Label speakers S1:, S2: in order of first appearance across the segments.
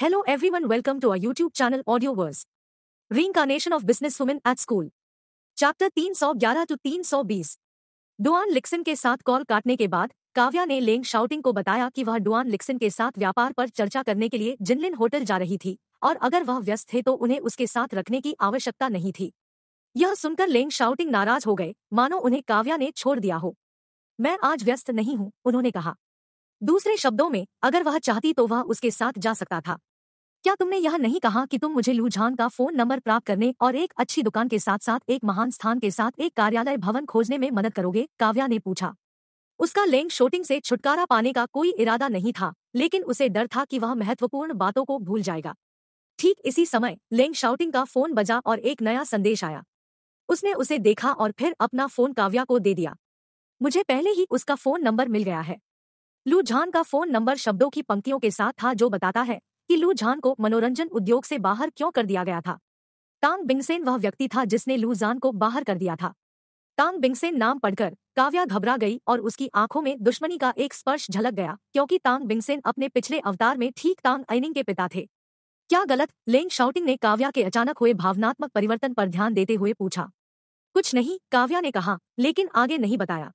S1: Hello everyone welcome to our YouTube channel Audio Verse. Reincarnation of Businesswomen at School. Chapter 311 to 320. Duan Lixun के साथ call काटने के बाद काव्या ने Laing shouting को बताया कि वह डुआन लिक्सन के साथ व्यापार पर चर्चा करने के लिए जिनलिन होटल जा रही थी और अगर वह व्यस्त थे तो उन्हें उसके साथ रखने की आवश्यकता नहीं थी यह सुनकर लेंग शाउटिंग नाराज हो गए मानो उन्हें काव्या ने छोड़ दिया हो मैं आज व्यस्त नहीं हूँ उन्होंने कहा दूसरे शब्दों में अगर वह चाहती तो वह उसके साथ जा सकता था क्या तुमने यह नहीं कहा कि तुम मुझे लूझान का फोन नंबर प्राप्त करने और एक अच्छी दुकान के साथ साथ एक महान स्थान के साथ एक कार्यालय भवन खोजने में मदद करोगे काव्या ने पूछा उसका लेंग शोटिंग से छुटकारा पाने का कोई इरादा नहीं था लेकिन उसे डर था कि वह महत्वपूर्ण बातों को भूल जाएगा ठीक इसी समय लेंग शाउटिंग का फोन बजा और एक नया संदेश आया उसने उसे देखा और फिर अपना फोन काव्या को दे दिया मुझे पहले ही उसका फोन नंबर मिल गया है लू झान का फोन नंबर शब्दों की पंक्तियों के साथ था जो बताता है कि लू जान को मनोरंजन उद्योग से बाहर क्यों कर दिया गया था तांग बिंगसेन वह व्यक्ति था जिसने लू जान को बाहर कर दिया था तांग बिंगसेन नाम पढ़कर काव्या घबरा गई और उसकी आंखों में दुश्मनी का एक स्पर्श झलक गया क्योंकि तांग बिंगसेन अपने पिछले अवतार में ठीक तांग ऐनिंग के पिता थे क्या गलत लेंग शाउटिंग ने काव्या के अचानक हुए भावनात्मक परिवर्तन पर ध्यान देते हुए पूछा कुछ नहीं काव्या ने कहा लेकिन आगे नहीं बताया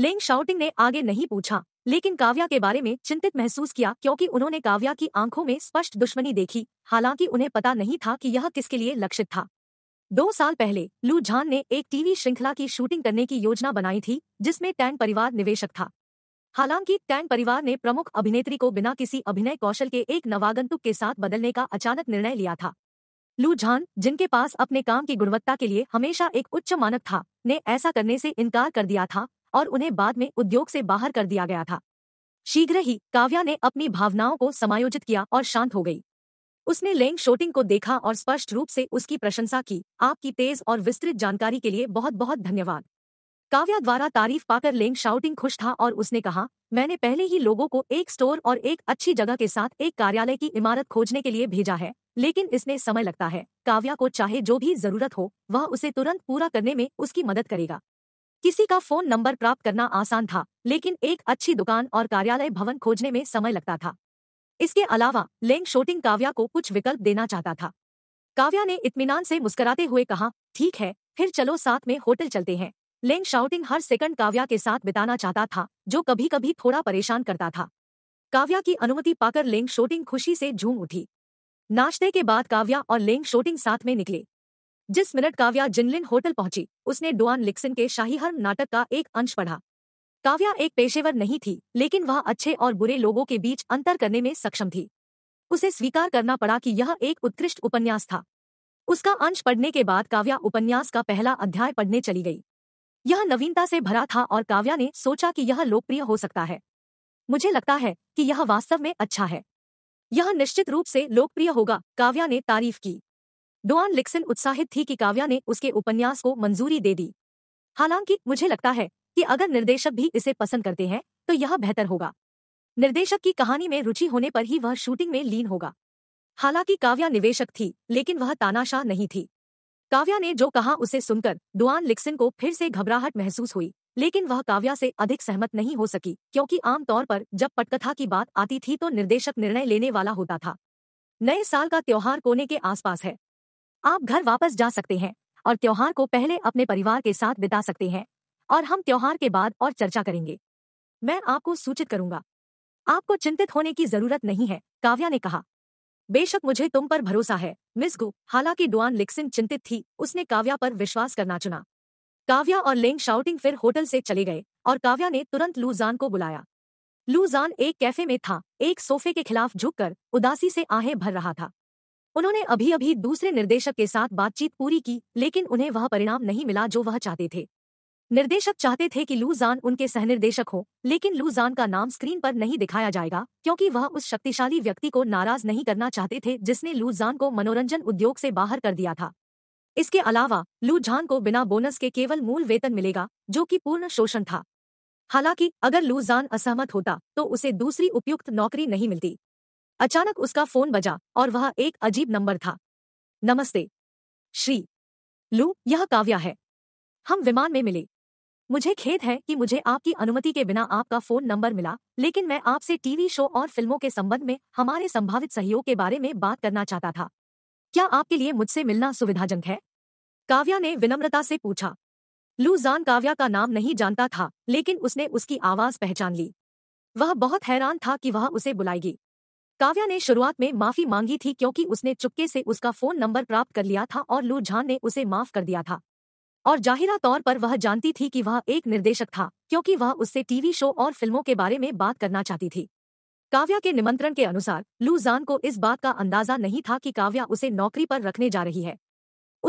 S1: लेंग शाउटिंग ने आगे नहीं पूछा लेकिन काव्या के बारे में चिंतित महसूस किया क्योंकि उन्होंने काव्या की आंखों में स्पष्ट दुश्मनी देखी हालांकि उन्हें पता नहीं था कि यह किसके लिए लक्षित था दो साल पहले लू झान ने एक टीवी श्रृंखला की शूटिंग करने की योजना बनाई थी जिसमें टैन परिवार निवेशक था हालांकि टैन परिवार ने प्रमुख अभिनेत्री को बिना किसी अभिनय कौशल के एक नवागंतुक के साथ बदलने का अचानक निर्णय लिया था लू झान जिनके पास अपने काम की गुणवत्ता के लिए हमेशा एक उच्च मानक था ने ऐसा करने से इनकार कर दिया था और उन्हें बाद में उद्योग से बाहर कर दिया गया था शीघ्र ही काव्या ने अपनी भावनाओं को समायोजित किया और शांत हो गई उसने लेंग शोटिंग को देखा और स्पष्ट रूप से उसकी प्रशंसा की आपकी तेज और विस्तृत जानकारी के लिए बहुत बहुत धन्यवाद काव्या द्वारा तारीफ पाकर लेंग शाउटिंग खुश था और उसने कहा मैंने पहले ही लोगों को एक स्टोर और एक अच्छी जगह के साथ एक कार्यालय की इमारत खोजने के लिए भेजा है लेकिन इसमें समय लगता है काव्या को चाहे जो भी जरूरत हो वह उसे तुरंत पूरा करने में उसकी मदद करेगा किसी का फोन नंबर प्राप्त करना आसान था लेकिन एक अच्छी दुकान और कार्यालय भवन खोजने में समय लगता था इसके अलावा लेंग शोटिंग काव्या को कुछ विकल्प देना चाहता था काव्या ने इतमान से मुस्कुराते हुए कहा ठीक है फिर चलो साथ में होटल चलते हैं लेंग शाउटिंग हर सेकंड काव्या के साथ बिताना चाहता था जो कभी कभी थोड़ा परेशान करता था काव्या की अनुमति पाकर लेंग शोटिंग खुशी से झूम उठी नाश्ते के बाद काव्या और लेंग शोटिंग साथ में निकले जिस मिनट काव्या जिनलिन होटल पहुंची उसने डुआन लिक्सन के शाही हर्म नाटक का एक अंश पढ़ा काव्या एक पेशेवर नहीं थी लेकिन वह अच्छे और बुरे लोगों के बीच अंतर करने में सक्षम थी उसे स्वीकार करना पड़ा कि यह एक उत्कृष्ट उपन्यास था उसका अंश पढ़ने के बाद काव्या उपन्यास का पहला अध्याय पढ़ने चली गई यह नवीनता से भरा था और काव्या ने सोचा कि यह लोकप्रिय हो सकता है मुझे लगता है कि यह वास्तव में अच्छा है यह निश्चित रूप से लोकप्रिय होगा काव्या ने तारीफ की डोआन लिक्सन उत्साहित थी कि काव्या ने उसके उपन्यास को मंजूरी दे दी हालांकि मुझे लगता है कि अगर निर्देशक भी इसे पसंद करते हैं तो यह बेहतर होगा निर्देशक की कहानी में रुचि होने पर ही वह शूटिंग में लीन होगा हालांकि काव्या निवेशक थी लेकिन वह तानाशाह नहीं थी काव्या ने जो कहा उसे सुनकर डुआन लिक्सन को फिर से घबराहट महसूस हुई लेकिन वह काव्या से अधिक सहमत नहीं हो सकी क्योंकि आमतौर पर जब पटकथा की बात आती थी तो निर्देशक निर्णय लेने वाला होता था नए साल का त्योहार कोने के आसपास है आप घर वापस जा सकते हैं और त्योहार को पहले अपने परिवार के साथ बिता सकते हैं और हम त्योहार के बाद और चर्चा करेंगे मैं आपको सूचित करूंगा आपको चिंतित होने की जरूरत नहीं है काव्या ने कहा बेशक मुझे तुम पर भरोसा है मिस गु हालांकि डुआन लिक्सिन चिंतित थी उसने काव्या पर विश्वास करना चुना काव्या और लेंग शाउटिंग फिर होटल से चले गए और काव्या ने तुरंत लूजान को बुलाया लूजान एक कैफे में था एक सोफे के खिलाफ झुककर उदासी से आहें भर रहा था उन्होंने अभी अभी दूसरे निर्देशक के साथ बातचीत पूरी की लेकिन उन्हें वह परिणाम नहीं मिला जो वह चाहते थे निर्देशक चाहते थे कि लू जान उनके सहनिर्देशक हो लेकिन लू जान का नाम स्क्रीन पर नहीं दिखाया जाएगा क्योंकि वह उस शक्तिशाली व्यक्ति को नाराज नहीं करना चाहते थे जिसने लू जान को मनोरंजन उद्योग से बाहर कर दिया था इसके अलावा लू जान को बिना बोनस के केवल मूल वेतन मिलेगा जो कि पूर्ण शोषण था हालांकि अगर लू जान असहमत होता तो उसे दूसरी उपयुक्त नौकरी नहीं मिलती अचानक उसका फोन बजा और वह एक अजीब नंबर था नमस्ते श्री लू यह काव्या है हम विमान में मिले मुझे खेद है कि मुझे आपकी अनुमति के बिना आपका फोन नंबर मिला लेकिन मैं आपसे टीवी शो और फिल्मों के संबंध में हमारे संभावित सहयोग के बारे में बात करना चाहता था क्या आपके लिए मुझसे मिलना सुविधाजनक है काव्या ने विनम्रता से पूछा लू जान काव्या का नाम नहीं जानता था लेकिन उसने उसकी आवाज पहचान ली वह बहुत हैरान था कि वह उसे बुलाएगी काव्या ने शुरुआत में माफी मांगी थी क्योंकि उसने चुपके से उसका फोन नंबर प्राप्त कर लिया था और लू झान ने उसे माफ कर दिया था और जाहिरा तौर पर वह जानती थी कि वह एक निर्देशक था क्योंकि वह उससे टीवी शो और फिल्मों के बारे में बात करना चाहती थी काव्या के निमंत्रण के अनुसार लू जान को इस बात का अंदाजा नहीं था कि काव्या उसे नौकरी पर रखने जा रही है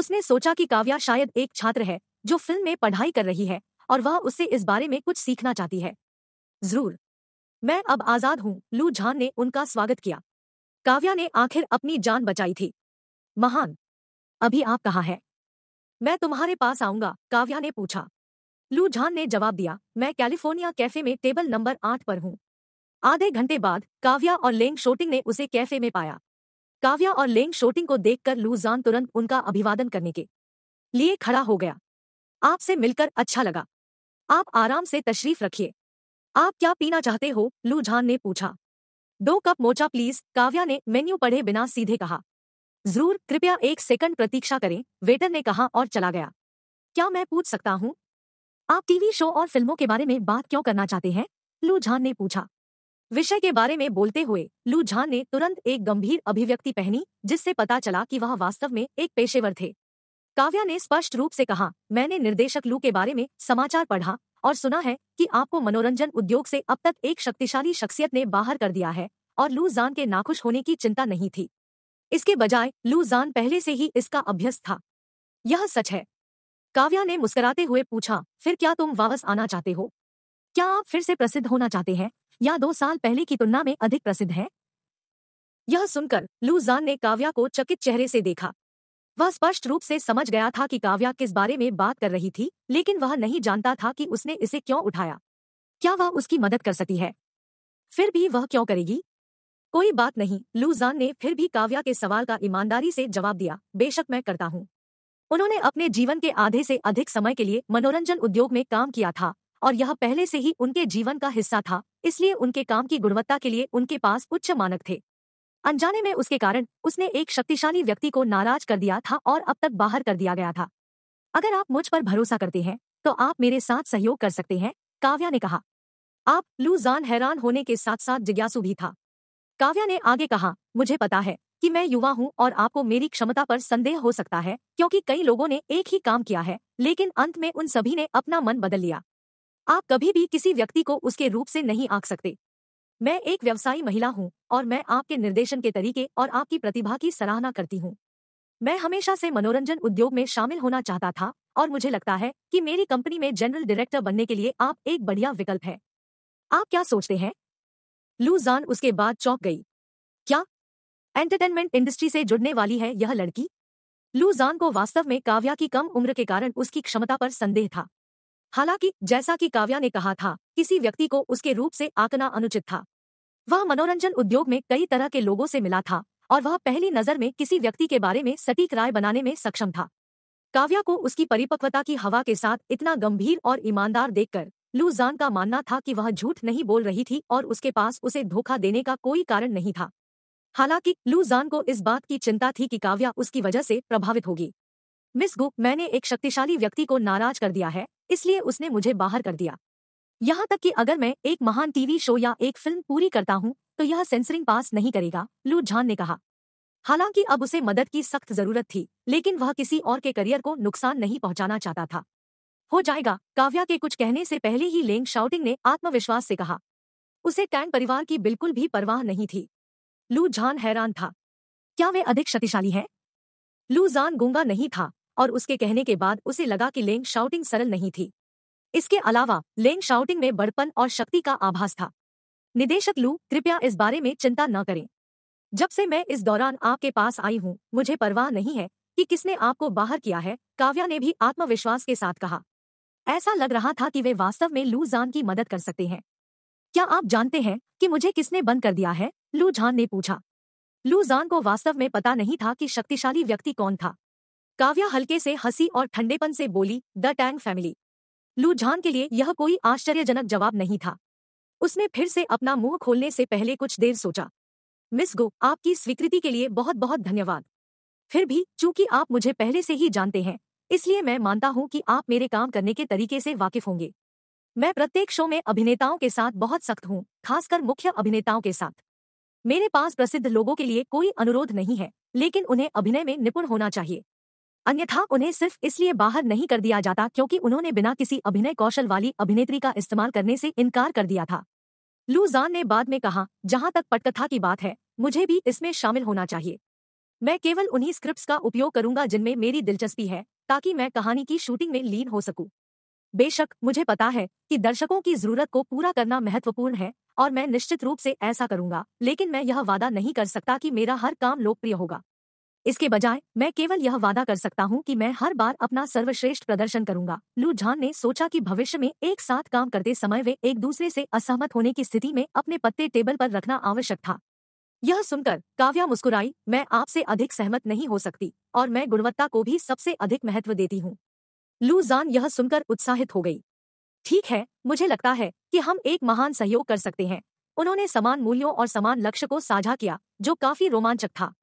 S1: उसने सोचा कि काव्या शायद एक छात्र है जो फिल्म में पढ़ाई कर रही है और वह उससे इस बारे में कुछ सीखना चाहती है जरूर मैं अब आजाद हूं लू झान ने उनका स्वागत किया काव्या ने आखिर अपनी जान बचाई थी महान अभी आप कहा है मैं तुम्हारे पास आऊंगा काव्या ने पूछा लू झान ने जवाब दिया मैं कैलिफोर्निया कैफे में टेबल नंबर आठ पर हूँ आधे घंटे बाद काव्या और लेंग शोटिंग ने उसे कैफे में पाया काव्या और लेंग शोटिंग को देखकर लू जान तुरंत उनका अभिवादन करने के लिए खड़ा हो गया आपसे मिलकर अच्छा लगा आप आराम से तशरीफ रखिए आप क्या पीना चाहते हो लू झान ने पूछा दो कप मोचा प्लीज काव्या ने मेन्यू पढ़े बिना सीधे कहा जरूर कृपया एक सेकंड प्रतीक्षा करें वेटर ने कहा और चला गया क्या मैं पूछ सकता हूँ आप टीवी शो और फिल्मों के बारे में बात क्यों करना चाहते हैं लू झान ने पूछा विषय के बारे में बोलते हुए लू झान ने तुरंत एक गंभीर अभिव्यक्ति पहनी जिससे पता चला कि वह वास्तव में एक पेशेवर थे काव्या ने स्पष्ट रूप से कहा मैंने निर्देशक लू के बारे में समाचार पढ़ा और सुना है कि आपको मनोरंजन उद्योग से अब तक एक शक्तिशाली शख्सियत ने बाहर कर दिया है और लू जान के नाखुश होने की चिंता नहीं थी इसके बजाय लू जान पहले से ही इसका अभ्यस्त था यह सच है काव्या ने मुस्कुराते हुए पूछा फिर क्या तुम वापस आना चाहते हो क्या आप फिर से प्रसिद्ध होना चाहते हैं या दो साल पहले की तुलना में अधिक प्रसिद्ध है यह सुनकर लू जान ने काव्या को चकित चेहरे से देखा वह स्पष्ट रूप से समझ गया था कि काव्या किस बारे में बात कर रही थी लेकिन वह नहीं जानता था कि उसने इसे क्यों उठाया क्या वह उसकी मदद कर सकती है फिर भी वह क्यों करेगी कोई बात नहीं लूजान ने फिर भी काव्या के सवाल का ईमानदारी से जवाब दिया बेशक मैं करता हूँ उन्होंने अपने जीवन के आधे से अधिक समय के लिए मनोरंजन उद्योग में काम किया था और यह पहले से ही उनके जीवन का हिस्सा था इसलिए उनके काम की गुणवत्ता के लिए उनके पास उच्च मानक थे अनजाने में उसके कारण उसने एक शक्तिशाली व्यक्ति को नाराज कर दिया था और अब तक बाहर कर दिया गया था अगर आप मुझ पर भरोसा करते हैं तो आप मेरे साथ सहयोग कर सकते हैं काव्या ने कहा आप लू जान हैरान होने के साथ साथ जिज्ञासु भी था काव्या ने आगे कहा मुझे पता है कि मैं युवा हूं और आपको मेरी क्षमता पर संदेह हो सकता है क्योंकि कई लोगों ने एक ही काम किया है लेकिन अंत में उन सभी ने अपना मन बदल लिया आप कभी भी किसी व्यक्ति को उसके रूप से नहीं आंक सकते मैं एक व्यवसायी महिला हूँ और मैं आपके निर्देशन के तरीके और आपकी प्रतिभा की सराहना करती हूँ मैं हमेशा से मनोरंजन उद्योग में शामिल होना चाहता था और मुझे लगता है कि मेरी कंपनी में जनरल डायरेक्टर बनने के लिए आप एक बढ़िया विकल्प है आप क्या सोचते हैं लू जान उसके बाद चौंक गई क्या एंटरटेनमेंट इंडस्ट्री से जुड़ने वाली है यह लड़की लू जान को वास्तव में काव्या की कम उम्र के कारण उसकी क्षमता पर संदेह था हालांकि जैसा कि काव्या ने कहा था किसी व्यक्ति को उसके रूप से आंकना अनुचित था वह मनोरंजन उद्योग में कई तरह के लोगों से मिला था और वह पहली नजर में किसी व्यक्ति के बारे में सटीक राय बनाने में सक्षम था काव्या को उसकी परिपक्वता की हवा के साथ इतना गंभीर और ईमानदार देखकर लू जान का मानना था कि वह झूठ नहीं बोल रही थी और उसके पास उसे धोखा देने का कोई कारण नहीं था हालांकि लू जान को इस बात की चिंता थी कि काव्या उसकी वजह से प्रभावित होगी मिस गु मैंने एक शक्तिशाली व्यक्ति को नाराज कर दिया है इसलिए उसने मुझे बाहर कर दिया यहाँ तक कि अगर मैं एक महान टीवी शो या एक फिल्म पूरी करता हूँ तो यह सेंसरिंग पास नहीं करेगा लू झान ने कहा हालांकि अब उसे मदद की सख्त जरूरत थी लेकिन वह किसी और के करियर को नुकसान नहीं पहुंचाना चाहता था हो जाएगा काव्या के कुछ कहने से पहले ही लेंग शाउटिंग ने आत्मविश्वास से कहा उसे टैंग परिवार की बिल्कुल भी परवाह नहीं थी लू झान हैरान था क्या वे अधिक शक्तिशाली हैं लू जान गूंगा नहीं था और उसके कहने के बाद उसे लगा कि लेंग शाउटिंग सरल नहीं थी इसके अलावा लेन शाउटिंग में बड़पन और शक्ति का आभास था निदेशक लू कृपया इस बारे में चिंता न करें जब से मैं इस दौरान आपके पास आई हूँ मुझे परवाह नहीं है कि किसने आपको बाहर किया है काव्या ने भी आत्मविश्वास के साथ कहा ऐसा लग रहा था कि वे वास्तव में लू जान की मदद कर सकते हैं क्या आप जानते हैं कि मुझे किसने बंद कर दिया है लू झान ने पूछा लू जान को वास्तव में पता नहीं था कि शक्तिशाली व्यक्ति कौन था काव्या हल्के से हंसी और ठंडेपन से बोली द टैंग फैमिली झान के लिए यह कोई आश्चर्यजनक जवाब नहीं था उसने फिर से अपना मुंह खोलने से पहले कुछ देर सोचा मिस गो आपकी स्वीकृति के लिए बहुत बहुत धन्यवाद फिर भी चूंकि आप मुझे पहले से ही जानते हैं इसलिए मैं मानता हूं कि आप मेरे काम करने के तरीके से वाकिफ होंगे मैं प्रत्येक शो में अभिनेताओं के साथ बहुत सख्त हूं खासकर मुख्य अभिनेताओं के साथ मेरे पास प्रसिद्ध लोगों के लिए कोई अनुरोध नहीं है लेकिन उन्हें अभिनय में निपुण होना चाहिए अन्यथा उन्हें सिर्फ इसलिए बाहर नहीं कर दिया जाता क्योंकि उन्होंने बिना किसी अभिनय कौशल वाली अभिनेत्री का इस्तेमाल करने से इनकार कर दिया था लूजान ने बाद में कहा जहां तक पटकथा की बात है मुझे भी इसमें शामिल होना चाहिए मैं केवल उन्हीं स्क्रिप्ट्स का उपयोग करूंगा जिनमें मेरी दिलचस्पी है ताकि मैं कहानी की शूटिंग में लीन हो सकूं बेशक मुझे पता है कि दर्शकों की जरूरत को पूरा करना महत्वपूर्ण है और मैं निश्चित रूप से ऐसा करूंगा लेकिन मैं यह वादा नहीं कर सकता कि मेरा हर काम लोकप्रिय होगा इसके बजाय मैं केवल यह वादा कर सकता हूँ कि मैं हर बार अपना सर्वश्रेष्ठ प्रदर्शन करूंगा लू झान ने सोचा कि भविष्य में एक साथ काम करते समय वे एक दूसरे से असहमत होने की स्थिति में अपने पत्ते टेबल पर रखना आवश्यक था यह सुनकर काव्या मुस्कुराई मैं आपसे अधिक सहमत नहीं हो सकती और मैं गुणवत्ता को भी सबसे अधिक महत्व देती हूँ लू जान यह सुनकर उत्साहित हो गई ठीक है मुझे लगता है कि हम एक महान सहयोग कर सकते हैं उन्होंने समान मूल्यों और समान लक्ष्य को साझा किया जो काफी रोमांचक था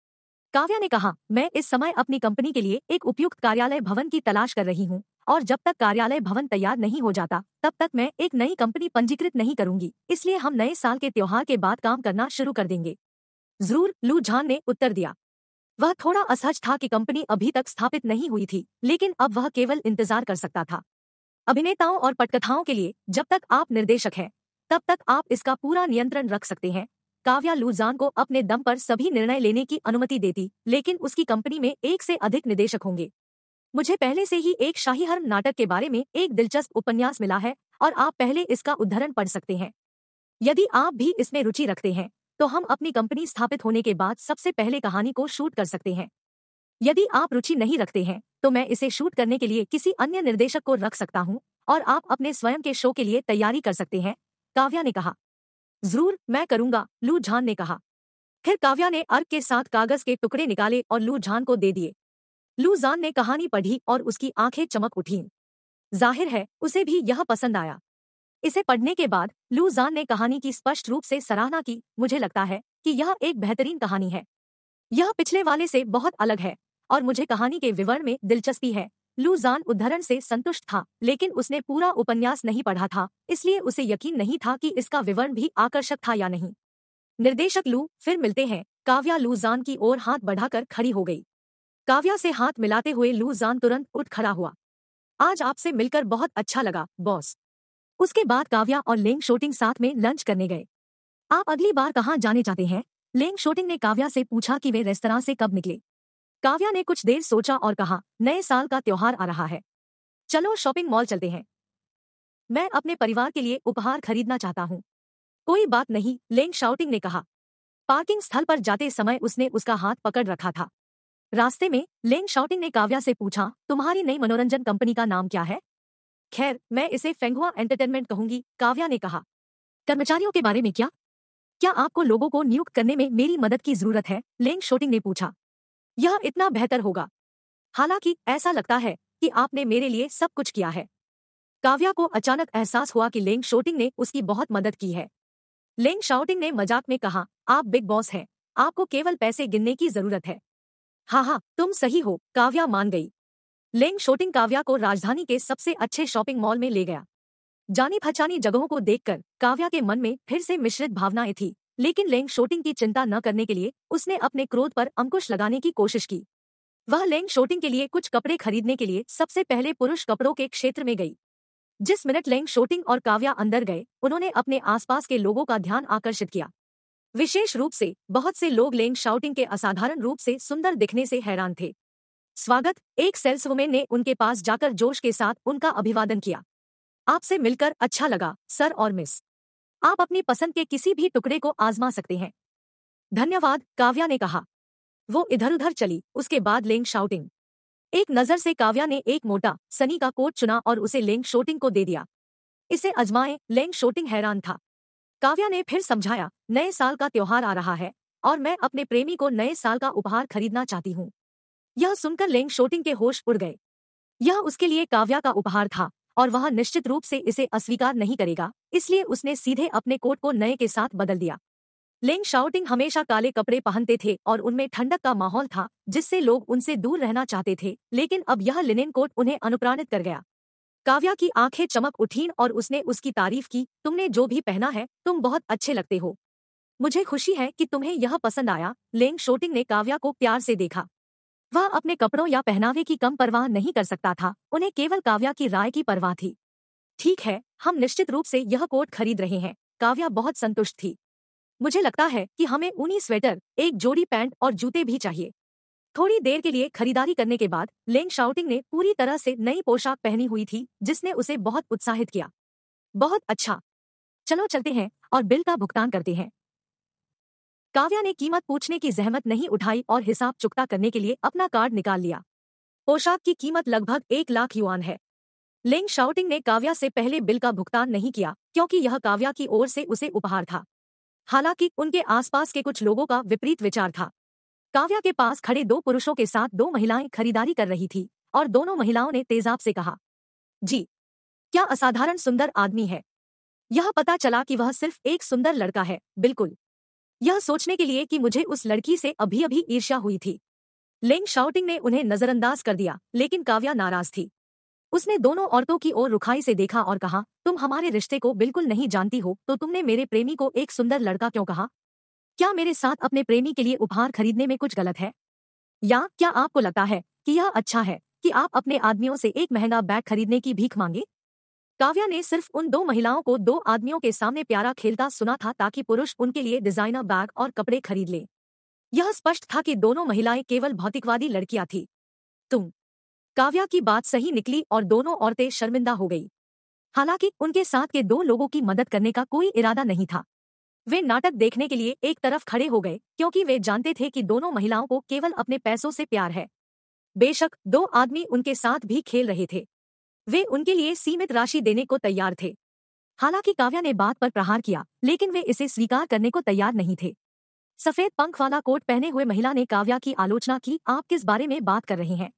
S1: काव्या ने कहा मैं इस समय अपनी कंपनी के लिए एक उपयुक्त कार्यालय भवन की तलाश कर रही हूँ और जब तक कार्यालय भवन तैयार नहीं हो जाता तब तक मैं एक नई कंपनी पंजीकृत नहीं करूंगी इसलिए हम नए साल के त्योहार के बाद काम करना शुरू कर देंगे जरूर लू झान ने उत्तर दिया वह थोड़ा असहज था कि कंपनी अभी तक स्थापित नहीं हुई थी लेकिन अब वह केवल इंतजार कर सकता था अभिनेताओं और पटकथाओं के लिए जब तक आप निर्देशक हैं तब तक आप इसका पूरा नियंत्रण रख सकते हैं काव्या लूजान को अपने दम पर सभी निर्णय लेने की अनुमति देती लेकिन उसकी कंपनी में एक से अधिक निदेशक होंगे मुझे पहले से ही एक शाही हर्म नाटक के बारे में एक दिलचस्प उपन्यास मिला है और आप पहले इसका उद्धरण पढ़ सकते हैं यदि आप भी इसमें रुचि रखते हैं तो हम अपनी कंपनी स्थापित होने के बाद सबसे पहले कहानी को शूट कर सकते हैं यदि आप रुचि नहीं रखते हैं तो मैं इसे शूट करने के लिए किसी अन्य निर्देशक को रख सकता हूँ और आप अपने स्वयं के शो के लिए तैयारी कर सकते हैं काव्या ने कहा जरूर मैं करूंगा लू झान ने कहा फिर काव्या ने अर्क के साथ कागज के टुकड़े निकाले और लू झान को दे दिए लू जान ने कहानी पढ़ी और उसकी आंखें चमक उठीं जाहिर है उसे भी यह पसंद आया इसे पढ़ने के बाद लू जान ने कहानी की स्पष्ट रूप से सराहना की मुझे लगता है कि यह एक बेहतरीन कहानी है यह पिछले वाले से बहुत अलग है और मुझे कहानी के विवरण में दिलचस्पी है लूजान उद्धरण से संतुष्ट था लेकिन उसने पूरा उपन्यास नहीं पढ़ा था इसलिए उसे यकीन नहीं था कि इसका विवरण भी आकर्षक था या नहीं निर्देशक लू फिर मिलते हैं काव्या लूजान की ओर हाथ बढ़ाकर खड़ी हो गई काव्या से हाथ मिलाते हुए लूजान तुरंत उठ खड़ा हुआ आज आपसे मिलकर बहुत अच्छा लगा बॉस उसके बाद काव्या और लेंग शोटिंग साथ में लंच करने गए आप अगली बार कहाँ जाने जाते हैं लेंग शोटिंग ने काव्या से पूछा कि वे रेस्तरा से कब निकले काव्या ने कुछ देर सोचा और कहा नए साल का त्योहार आ रहा है चलो शॉपिंग मॉल चलते हैं मैं अपने परिवार के लिए उपहार खरीदना चाहता हूँ कोई बात नहीं लेंग शाउटिंग ने कहा पार्किंग स्थल पर जाते समय उसने उसका हाथ पकड़ रखा था रास्ते में लेंग शाउटिंग ने काव्या से पूछा तुम्हारी नई मनोरंजन कंपनी का नाम क्या है खैर मैं इसे फेंगुआ एंटरटेनमेंट कहूंगी काव्या ने कहा कर्मचारियों के बारे में क्या क्या आपको लोगों को नियुक्त करने में मेरी मदद की जरूरत है लेंग शोटिंग ने पूछा यह इतना बेहतर होगा हालांकि ऐसा लगता है कि आपने मेरे लिए सब कुछ किया है काव्या को अचानक एहसास हुआ कि लेंग शोटिंग ने उसकी बहुत मदद की है लेंग शाउटिंग ने मजाक में कहा आप बिग बॉस हैं आपको केवल पैसे गिनने की जरूरत है हाँ हाँ तुम सही हो काव्या मान गई लेंग शोटिंग काव्या को राजधानी के सबसे अच्छे शॉपिंग मॉल में ले गया जानी पहचानी जगहों को देखकर काव्या के मन में फिर से मिश्रित भावनाएं थी लेकिन लेंग शोटिंग की चिंता न करने के लिए उसने अपने क्रोध पर अंकुश लगाने की कोशिश की वह लेंग शोटिंग के लिए कुछ कपड़े खरीदने के लिए सबसे पहले पुरुष कपड़ों के क्षेत्र में गई जिस मिनट लेंग शोटिंग और काव्या अंदर गए उन्होंने अपने आसपास के लोगों का ध्यान आकर्षित किया विशेष रूप से बहुत से लोग लेंग शाउटिंग के असाधारण रूप से सुंदर दिखने से हैरान थे स्वागत एक सेल्स वुमेन ने उनके पास जाकर जोश के साथ उनका अभिवादन किया आपसे मिलकर अच्छा लगा सर और मिस आप अपनी पसंद के किसी भी टुकड़े को आजमा सकते हैं धन्यवाद काव्या ने कहा वो इधर उधर चली उसके बाद लेंग शाउटिंग एक नजर से काव्या ने एक मोटा सनी का कोट चुना और उसे लेंग शोटिंग को दे दिया इसे अजमाए लेंग शोटिंग हैरान था काव्या ने फिर समझाया नए साल का त्योहार आ रहा है और मैं अपने प्रेमी को नए साल का उपहार खरीदना चाहती हूँ यह सुनकर लेंग शोटिंग के होश उड़ गए यह उसके लिए काव्या का उपहार था और वह निश्चित रूप से इसे अस्वीकार नहीं करेगा इसलिए उसने सीधे अपने कोट को नए के साथ बदल दिया लेंग शाउटिंग हमेशा काले कपड़े पहनते थे और उनमें ठंडक का माहौल था जिससे लोग उनसे दूर रहना चाहते थे लेकिन अब यह लिनेन कोट उन्हें अनुप्राणित कर गया काव्या की आंखें चमक उठीन और उसने उसकी तारीफ की तुमने जो भी पहना है तुम बहुत अच्छे लगते हो मुझे खुशी है कि तुम्हें यह पसंद आया लेंग शोटिंग ने काव्या को प्यार से देखा वह अपने कपड़ों या पहनावे की कम परवाह नहीं कर सकता था उन्हें केवल काव्या की राय की परवाह थी ठीक है हम निश्चित रूप से यह कोट खरीद रहे हैं काव्या बहुत संतुष्ट थी मुझे लगता है कि हमें ऊनी स्वेटर एक जोड़ी पैंट और जूते भी चाहिए थोड़ी देर के लिए खरीदारी करने के बाद लेंग शाउटिंग ने पूरी तरह से नई पोशाक पहनी हुई थी जिसने उसे बहुत उत्साहित किया बहुत अच्छा चलो चलते हैं और बिल का भुगतान करते हैं काव्या ने कीमत पूछने की जहमत नहीं उठाई और हिसाब चुकता करने के लिए अपना कार्ड निकाल लिया पोशाक की कीमत लगभग एक लाख युआन है लिंग शाउटिंग ने काव्या से पहले बिल का भुगतान नहीं किया क्योंकि यह काव्या की ओर से उसे उपहार था हालांकि उनके आसपास के कुछ लोगों का विपरीत विचार था काव्या के पास खड़े दो पुरुषों के साथ दो महिलाएं खरीदारी कर रही थी और दोनों महिलाओं ने तेजाब से कहा जी क्या असाधारण सुंदर आदमी है यह पता चला कि वह सिर्फ एक सुंदर लड़का है बिल्कुल यह सोचने के लिए कि मुझे उस लड़की से अभी अभी ईर्ष्या हुई थी लेंग शाउटिंग ने उन्हें नजरअंदाज कर दिया लेकिन काव्या नाराज थी उसने दोनों औरतों की ओर रुखाई से देखा और कहा तुम हमारे रिश्ते को बिल्कुल नहीं जानती हो तो तुमने मेरे प्रेमी को एक सुंदर लड़का क्यों कहा क्या मेरे साथ अपने प्रेमी के लिए उपहार खरीदने में कुछ गलत है या क्या आपको लगता है कि यह अच्छा है कि आप अपने आदमियों से एक महंगा बैग खरीदने की भीख मांगे काव्या ने सिर्फ उन दो महिलाओं को दो आदमियों के सामने प्यारा खेलता सुना था ताकि पुरुष उनके लिए डिजाइनर बैग और कपड़े खरीद ले यह स्पष्ट था कि दोनों महिलाएं केवल भौतिकवादी लड़कियां थी तुम काव्या की बात सही निकली और दोनों औरतें शर्मिंदा हो गई हालांकि उनके साथ के दो लोगों की मदद करने का कोई इरादा नहीं था वे नाटक देखने के लिए एक तरफ खड़े हो गए क्योंकि वे जानते थे कि दोनों महिलाओं को केवल अपने पैसों से प्यार है बेशक दो आदमी उनके साथ भी खेल रहे थे वे उनके लिए सीमित राशि देने को तैयार थे हालांकि काव्या ने बात पर प्रहार किया लेकिन वे इसे स्वीकार करने को तैयार नहीं थे सफेद पंख वाला कोट पहने हुए महिला ने काव्या की आलोचना की आप किस बारे में बात कर रहे हैं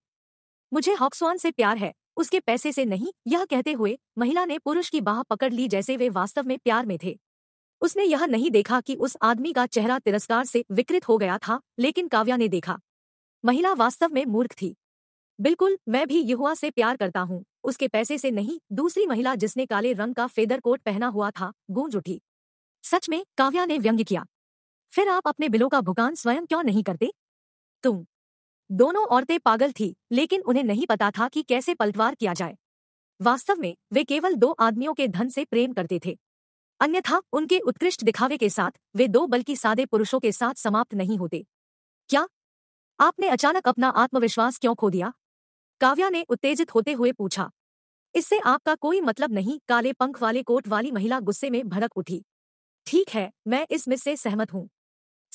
S1: मुझे हॉक्सवान से प्यार है उसके पैसे से नहीं यह कहते हुए महिला ने पुरुष की बाह पकड़ ली जैसे वे वास्तव में प्यार में थे उसने यह नहीं देखा कि उस आदमी का चेहरा तिरस्कार से विकृत हो गया था लेकिन काव्या ने देखा महिला वास्तव में मूर्ख थी बिल्कुल मैं भी युवा से प्यार करता हूँ उसके पैसे से नहीं दूसरी महिला जिसने काले रंग का फेदर कोट पहना हुआ था गूंज उठी सच में काव्या ने व्यंग किया फिर आप अपने बिलों का भुगतान स्वयं क्यों नहीं करते तुम दोनों औरतें पागल थी लेकिन उन्हें नहीं पता था कि कैसे पलटवार किया जाए वास्तव में वे केवल दो आदमियों के धन से प्रेम करते थे अन्यथा उनके उत्कृष्ट दिखावे के साथ वे दो बल्कि सादे पुरुषों के साथ समाप्त नहीं होते क्या आपने अचानक अपना आत्मविश्वास क्यों खो दिया काव्या ने उत्तेजित होते हुए पूछा इससे आपका कोई मतलब नहीं काले पंख वाले कोट वाली महिला गुस्से में भड़क उठी ठीक है मैं इस मिस से सहमत हूँ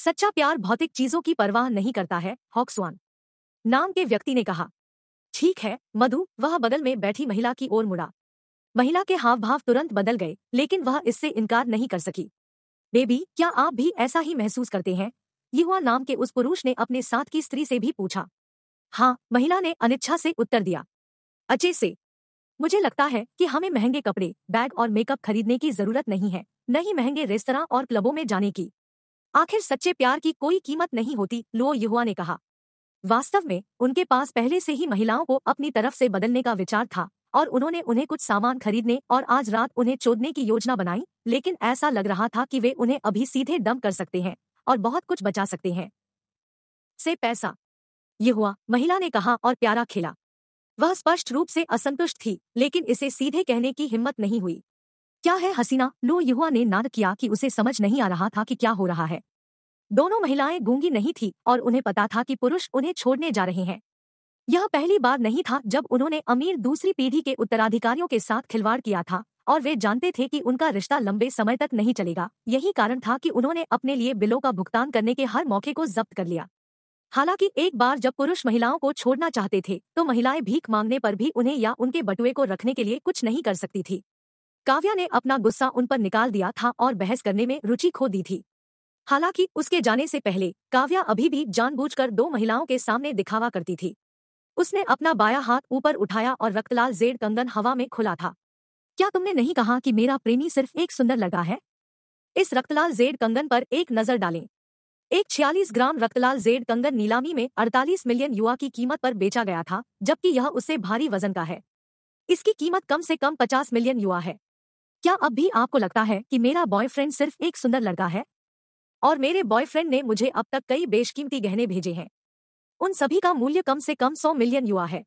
S1: सच्चा प्यार भौतिक चीजों की परवाह नहीं करता है हॉक्सवान नाम के व्यक्ति ने कहा ठीक है मधु वह बगल में बैठी महिला की ओर मुड़ा महिला के हाव भाव तुरंत बदल गए लेकिन वह इससे इनकार नहीं कर सकी बेबी क्या आप भी ऐसा ही महसूस करते हैं युवा नाम के उस पुरुष ने अपने साथ की स्त्री से भी पूछा हाँ महिला ने अनिच्छा से उत्तर दिया अचे से मुझे लगता है कि हमें महंगे कपड़े बैग और मेकअप खरीदने की जरूरत नहीं है न ही महंगे रेस्तरा और क्लबों में जाने की आखिर सच्चे प्यार की कोई कीमत नहीं होती लो युवा ने कहा वास्तव में उनके पास पहले से ही महिलाओं को अपनी तरफ से बदलने का विचार था और उन्होंने उन्हें कुछ सामान खरीदने और आज रात उन्हें चोदने की योजना बनाई लेकिन ऐसा लग रहा था कि वे उन्हें अभी सीधे दम कर सकते हैं और बहुत कुछ बचा सकते हैं से पैसा ये हुआ महिला ने कहा और प्यारा खेला वह स्पष्ट रूप से असंतुष्ट थी लेकिन इसे सीधे कहने की हिम्मत नहीं हुई क्या है हसीना लो युवा ने नाद किया कि उसे समझ नहीं आ रहा था कि क्या हो रहा है दोनों महिलाएं गूंगी नहीं थी और उन्हें पता था कि पुरुष उन्हें छोड़ने जा रहे हैं यह पहली बार नहीं था जब उन्होंने अमीर दूसरी पीढ़ी के उत्तराधिकारियों के साथ खिलवाड़ किया था और वे जानते थे कि उनका रिश्ता लंबे समय तक नहीं चलेगा यही कारण था कि उन्होंने अपने लिए बिलों का भुगतान करने के हर मौके को जब्त कर लिया हालांकि एक बार जब पुरुष महिलाओं को छोड़ना चाहते थे तो महिलाएं भीख मांगने पर भी उन्हें या उनके बटुए को रखने के लिए कुछ नहीं कर सकती थी काव्या ने अपना गुस्सा उन पर निकाल दिया था और बहस करने में रुचि खो दी थी हालांकि उसके जाने से पहले काव्या अभी भी जानबूझकर दो महिलाओं के सामने दिखावा करती थी उसने अपना बाया हाथ ऊपर उठाया और रक्तलाल जेड कंगन हवा में खुला था क्या तुमने नहीं कहा कि मेरा प्रेमी सिर्फ एक सुंदर लगा है इस रक्तलाल जेड कंगन पर एक नजर डालें एक छियालीस ग्राम रक्तलाल जेड कंगन नीलामी में 48 मिलियन युवा की कीमत पर बेचा गया था जबकि यह उससे भारी वजन का है इसकी कीमत कम से कम 50 मिलियन युवा है क्या अब भी आपको लगता है कि मेरा बॉयफ्रेंड सिर्फ एक सुंदर लड़का है और मेरे बॉयफ्रेंड ने मुझे अब तक कई बेशकीमती गहने भेजे हैं उन सभी का मूल्य कम से कम सौ मिलियन युवा है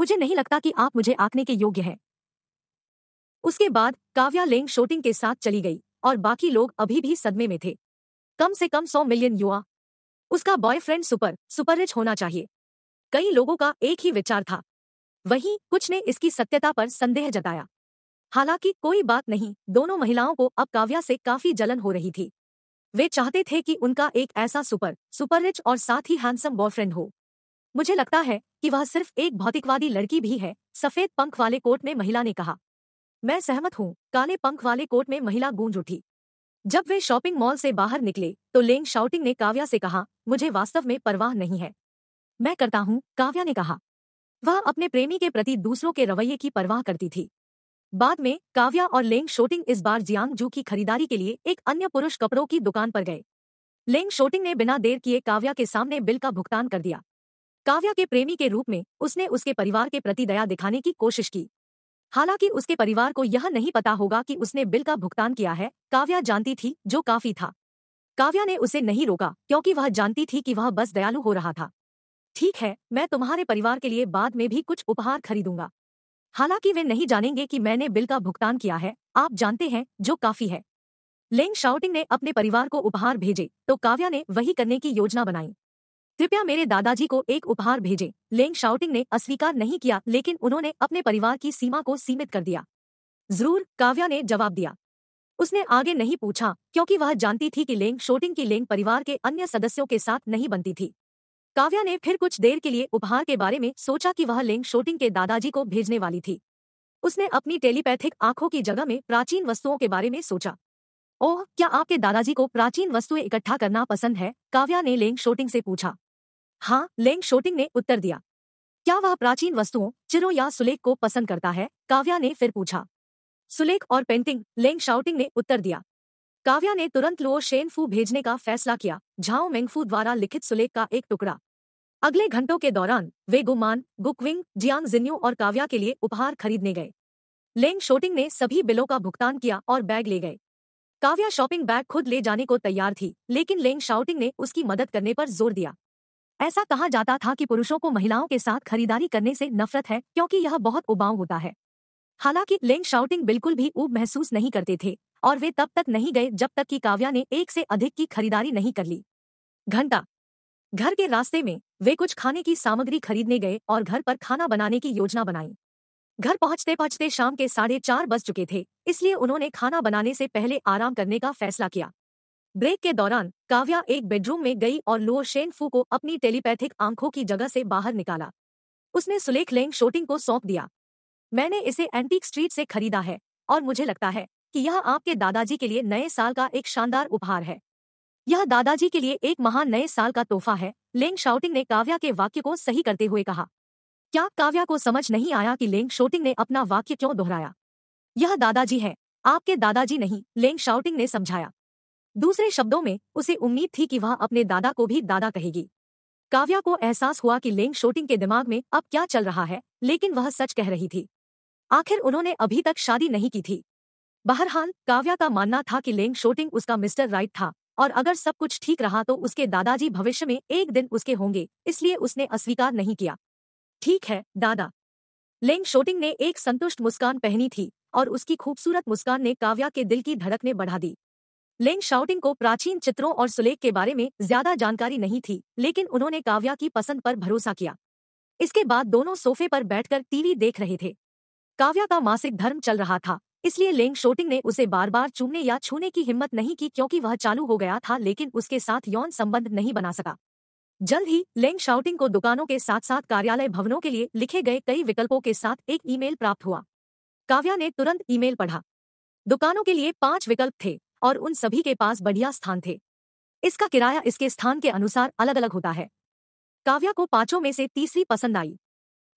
S1: मुझे नहीं लगता कि आप मुझे आंकने के योग्य हैं उसके बाद काव्या लेंग शोटिंग के साथ चली गई और बाकी लोग अभी भी सदमे में थे कम से कम सौ मिलियन युवा उसका बॉयफ्रेंड सुपर सुपर रिच होना चाहिए कई लोगों का एक ही विचार था वहीं कुछ ने इसकी सत्यता पर संदेह जताया हालांकि कोई बात नहीं दोनों महिलाओं को अब काव्या से काफी जलन हो रही थी वे चाहते थे कि उनका एक ऐसा सुपर सुपर रिच और साथ ही हैंडसम बॉयफ्रेंड हो मुझे लगता है कि वह सिर्फ एक भौतिकवादी लड़की भी है सफेद पंख वाले कोट में महिला ने कहा मैं सहमत हूँ काले पंख वाले कोट में महिला गूंज उठी जब वे शॉपिंग मॉल से बाहर निकले तो लेंग शाउटिंग ने काव्या से कहा मुझे वास्तव में परवाह नहीं है मैं करता हूँ काव्या ने कहा वह अपने प्रेमी के प्रति दूसरों के रवैये की परवाह करती थी बाद में काव्या और लेंग शोटिंग इस बार जियांग जू की खरीदारी के लिए एक अन्य पुरुष कपड़ों की दुकान पर गए लेंग शोटिंग ने बिना देर किए काव्या के सामने बिल का भुगतान कर दिया काव्या के प्रेमी के रूप में उसने उसके परिवार के प्रति दया दिखाने की कोशिश की हालांकि उसके परिवार को यह नहीं पता होगा कि उसने बिल का भुगतान किया है काव्या जानती थी जो काफी था काव्या ने उसे नहीं रोका क्योंकि वह जानती थी कि वह बस दयालु हो रहा था ठीक है मैं तुम्हारे परिवार के लिए बाद में भी कुछ उपहार खरीदूंगा हालांकि वे नहीं जानेंगे कि मैंने बिल का भुगतान किया है आप जानते हैं जो काफी है लेंग शाउटिंग ने अपने परिवार को उपहार भेजे तो काव्या ने वही करने की योजना बनाई कृपया मेरे दादाजी को एक उपहार भेजें लेंग शाउटिंग ने अस्वीकार नहीं किया लेकिन उन्होंने अपने परिवार की सीमा को सीमित कर दिया जरूर काव्या ने जवाब दिया उसने आगे नहीं पूछा क्योंकि वह जानती थी कि लेंग शोटिंग की लेंग परिवार के अन्य सदस्यों के साथ नहीं बनती थी काव्या ने फिर कुछ देर के लिए उपहार के बारे में सोचा कि वह लेंग शोटिंग के दादाजी को भेजने वाली थी उसने अपनी टेलीपैथिक आंखों की जगह में प्राचीन वस्तुओं के बारे में सोचा ओह क्या आपके दादाजी को प्राचीन वस्तुएं इकट्ठा करना पसंद है काव्या ने लेंग शोटिंग से पूछा हाँ लेंग शोटिंग ने उत्तर दिया क्या वह प्राचीन वस्तुओं चिरों या सुलेख को पसंद करता है काव्या ने फिर पूछा सुलेख और पेंटिंग लेंग शाउटिंग ने उत्तर दिया काव्या ने तुरंत लो फू भेजने का फैसला किया झाओ मेंगफू द्वारा लिखित सुलेख का एक टुकड़ा अगले घंटों के दौरान वे गुमान गुकविंग जियांग जिन्यू और काव्या के लिए उपहार खरीदने गए लेंग शोटिंग ने सभी बिलों का भुगतान किया और बैग ले गए काव्या शॉपिंग बैग खुद ले जाने को तैयार थी लेकिन लेंग शाउटिंग ने उसकी मदद करने पर जोर दिया ऐसा कहा जाता था कि पुरुषों को महिलाओं के साथ खरीदारी करने से नफरत है क्योंकि यह बहुत उबाऊ होता है हालांकि लेंग शाउटिंग बिल्कुल भी ऊब महसूस नहीं करते थे और वे तब तक नहीं गए जब तक कि काव्या ने एक से अधिक की खरीदारी नहीं कर ली घंटा घर के रास्ते में वे कुछ खाने की सामग्री खरीदने गए और घर पर खाना बनाने की योजना बनाई घर पहुंचते पहुंचते शाम के साढ़े चार बज चुके थे इसलिए उन्होंने खाना बनाने से पहले आराम करने का फैसला किया ब्रेक के दौरान काव्या एक बेडरूम में गई और लुओ शेन फू को अपनी टेलीपैथिक आंखों की जगह से बाहर निकाला उसने सुलेख लेंग शोटिंग को सौंप दिया मैंने इसे एंटीक स्ट्रीट से खरीदा है और मुझे लगता है कि यह आपके दादाजी के लिए नए साल का एक शानदार उपहार है यह दादाजी के लिए एक महान नए साल का तोहफा है लेंग शाउटिंग ने काव्या के वाक्य को सही करते हुए कहा क्या काव्या को समझ नहीं आया कि लेंग शोटिंग ने अपना वाक्य क्यों दोहराया यह दादाजी है आपके दादाजी नहीं लेंग शाउटिंग ने समझाया दूसरे शब्दों में उसे उम्मीद थी कि वह अपने दादा को भी दादा कहेगी काव्या को एहसास हुआ कि लेंग शोटिंग के दिमाग में अब क्या चल रहा है लेकिन वह सच कह रही थी आखिर उन्होंने अभी तक शादी नहीं की थी बहरहाल काव्या का मानना था कि लेंग शोटिंग उसका मिस्टर राइट था और अगर सब कुछ ठीक रहा तो उसके दादाजी भविष्य में एक दिन उसके होंगे इसलिए उसने अस्वीकार नहीं किया ठीक है दादा लेंग शोटिंग ने एक संतुष्ट मुस्कान पहनी थी और उसकी खूबसूरत मुस्कान ने काव्या के दिल की धड़कने बढ़ा दी लेंग शाउटिंग को प्राचीन चित्रों और सुलेख के बारे में ज्यादा जानकारी नहीं थी लेकिन उन्होंने काव्या की पसंद पर भरोसा किया इसके बाद दोनों सोफे पर बैठकर टीवी देख रहे थे काव्या का मासिक धर्म चल रहा था इसलिए लेंग शोटिंग ने उसे बार बार चूमने या छूने की हिम्मत नहीं की क्योंकि वह चालू हो गया था लेकिन उसके साथ यौन संबंध नहीं बना सका जल्द ही लेंग शाउटिंग को दुकानों के साथ साथ कार्यालय भवनों के लिए लिखे गए कई विकल्पों के साथ एक ईमेल प्राप्त हुआ काव्या ने तुरंत ईमेल पढ़ा दुकानों के लिए पांच विकल्प थे और उन सभी के पास बढ़िया स्थान थे इसका किराया इसके स्थान के अनुसार अलग अलग होता है काव्या को पांचों में से तीसरी पसंद आई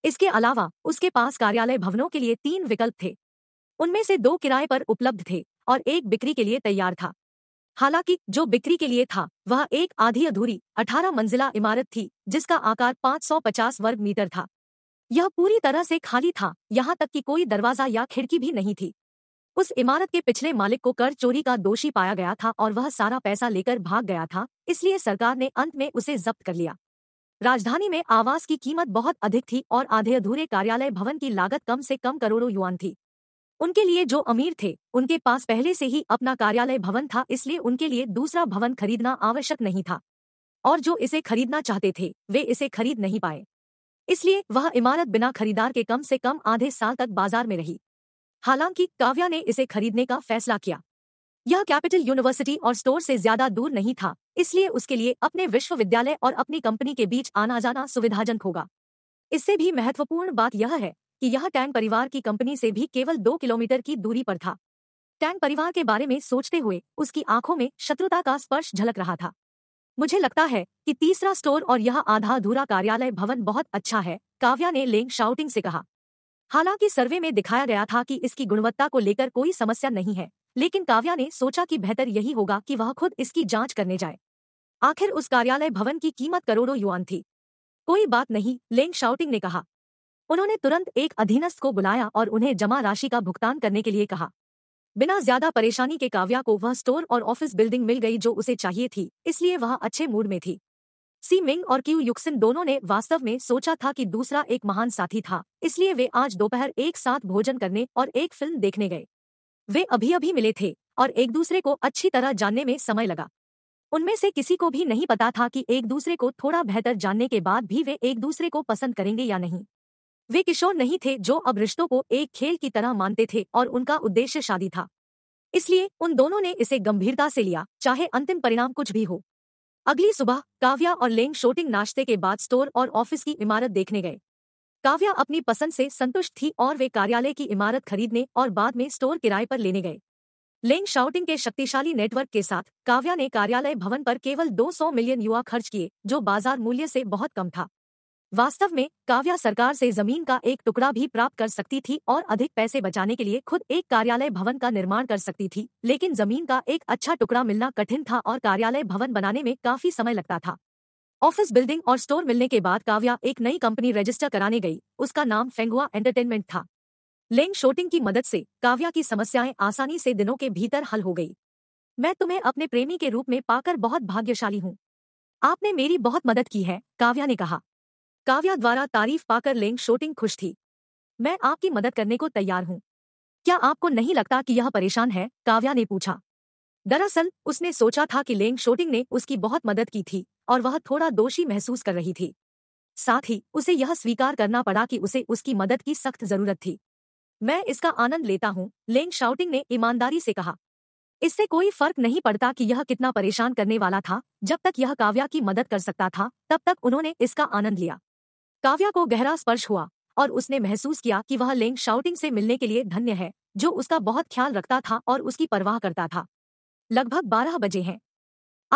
S1: इसके अलावा उसके पास कार्यालय भवनों के लिए तीन विकल्प थे उनमें से दो किराए पर उपलब्ध थे और एक बिक्री के लिए तैयार था हालांकि जो बिक्री के लिए था वह एक आधी अधूरी 18 मंजिला इमारत थी जिसका आकार 550 वर्ग मीटर था यह पूरी तरह से खाली था यहाँ तक कि कोई दरवाजा या खिड़की भी नहीं थी उस इमारत के पिछले मालिक को कर चोरी का दोषी पाया गया था और वह सारा पैसा लेकर भाग गया था इसलिए सरकार ने अंत में उसे जब्त कर लिया राजधानी में आवास की कीमत बहुत अधिक थी और आधे अधूरे कार्यालय भवन की लागत कम से कम करोड़ों युवान थी उनके लिए जो अमीर थे उनके पास पहले से ही अपना कार्यालय भवन था इसलिए उनके लिए दूसरा भवन खरीदना आवश्यक नहीं था और जो इसे खरीदना चाहते थे वे इसे खरीद नहीं पाए इसलिए वह इमारत बिना खरीदार के कम से कम आधे साल तक बाजार में रही हालांकि काव्या ने इसे खरीदने का फैसला किया यह कैपिटल यूनिवर्सिटी और स्टोर से ज्यादा दूर नहीं था इसलिए उसके लिए अपने विश्वविद्यालय और अपनी कंपनी के बीच आना जाना सुविधाजनक होगा इससे भी महत्वपूर्ण बात यह है कि यह टैंग परिवार की कंपनी से भी केवल दो किलोमीटर की दूरी पर था टैंग परिवार के बारे में सोचते हुए उसकी आंखों में शत्रुता का स्पर्श झलक रहा था मुझे लगता है कि तीसरा स्टोर और यह आधा अधूरा कार्यालय भवन बहुत अच्छा है काव्या ने लेंग शाउटिंग से कहा हालांकि सर्वे में दिखाया गया था कि इसकी गुणवत्ता को लेकर कोई समस्या नहीं है लेकिन काव्या ने सोचा कि बेहतर यही होगा कि वह खुद इसकी जांच करने जाए आखिर उस कार्यालय भवन की कीमत करोड़ों युआन थी कोई बात नहीं लेंग शाउटिंग ने कहा उन्होंने तुरंत एक अधीनस्थ को बुलाया और उन्हें जमा राशि का भुगतान करने के लिए कहा बिना ज्यादा परेशानी के काव्या को वह स्टोर और ऑफिस बिल्डिंग मिल गई जो उसे चाहिए थी इसलिए वह अच्छे मूड में थी सी मिंग और क्यू युक्सिन दोनों ने वास्तव में सोचा था कि दूसरा एक महान साथी था इसलिए वे आज दोपहर एक साथ भोजन करने और एक फिल्म देखने गए वे अभी अभी मिले थे और एक दूसरे को अच्छी तरह जानने में समय लगा उनमें से किसी को भी नहीं पता था कि एक दूसरे को थोड़ा बेहतर जानने के बाद भी वे एक दूसरे को पसंद करेंगे या नहीं वे किशोर नहीं थे जो अब रिश्तों को एक खेल की तरह मानते थे और उनका उद्देश्य शादी था इसलिए उन दोनों ने इसे गंभीरता से लिया चाहे अंतिम परिणाम कुछ भी हो अगली सुबह काव्या और लेंग शोटिंग नाश्ते के बाद स्टोर और ऑफिस की इमारत देखने गए काव्या अपनी पसंद से संतुष्ट थी और वे कार्यालय की इमारत खरीदने और बाद में स्टोर किराए पर लेने गए लेंग शाउटिंग के शक्तिशाली नेटवर्क के साथ काव्या ने कार्यालय भवन पर केवल 200 मिलियन युवा खर्च किए जो बाजार मूल्य से बहुत कम था वास्तव में काव्या सरकार से जमीन का एक टुकड़ा भी प्राप्त कर सकती थी और अधिक पैसे बचाने के लिए खुद एक कार्यालय भवन का निर्माण कर सकती थी लेकिन जमीन का एक अच्छा टुकड़ा मिलना कठिन था और कार्यालय भवन बनाने में काफी समय लगता था ऑफिस बिल्डिंग और स्टोर मिलने के बाद काव्या एक नई कंपनी रजिस्टर कराने गई उसका नाम फेंगुआ एंटरटेनमेंट था लेंग शोटिंग की मदद से काव्या की समस्याएं आसानी से दिनों के भीतर हल हो गई मैं तुम्हें अपने प्रेमी के रूप में पाकर बहुत भाग्यशाली हूँ आपने मेरी बहुत मदद की है काव्या ने कहा काव्या द्वारा तारीफ पाकर लेंग शोटिंग खुश थी मैं आपकी मदद करने को तैयार हूँ क्या आपको नहीं लगता कि यह परेशान है काव्या ने पूछा दरअसल उसने सोचा था कि लेंग शोटिंग ने उसकी बहुत मदद की थी और वह थोड़ा दोषी महसूस कर रही थी साथ ही उसे यह स्वीकार करना पड़ा कि उसे उसकी मदद की सख्त जरूरत थी मैं इसका आनंद लेता हूँ लेंग शाउटिंग ने ईमानदारी से कहा इससे कोई फर्क नहीं पड़ता कि यह कितना परेशान करने वाला था जब तक यह काव्या की मदद कर सकता था तब तक उन्होंने इसका आनंद लिया काव्या को गहरा स्पर्श हुआ और उसने महसूस किया कि वह लेंग शाउटिंग से मिलने के लिए धन्य है जो उसका बहुत ख्याल रखता था और उसकी परवाह करता था लगभग बारह बजे हैं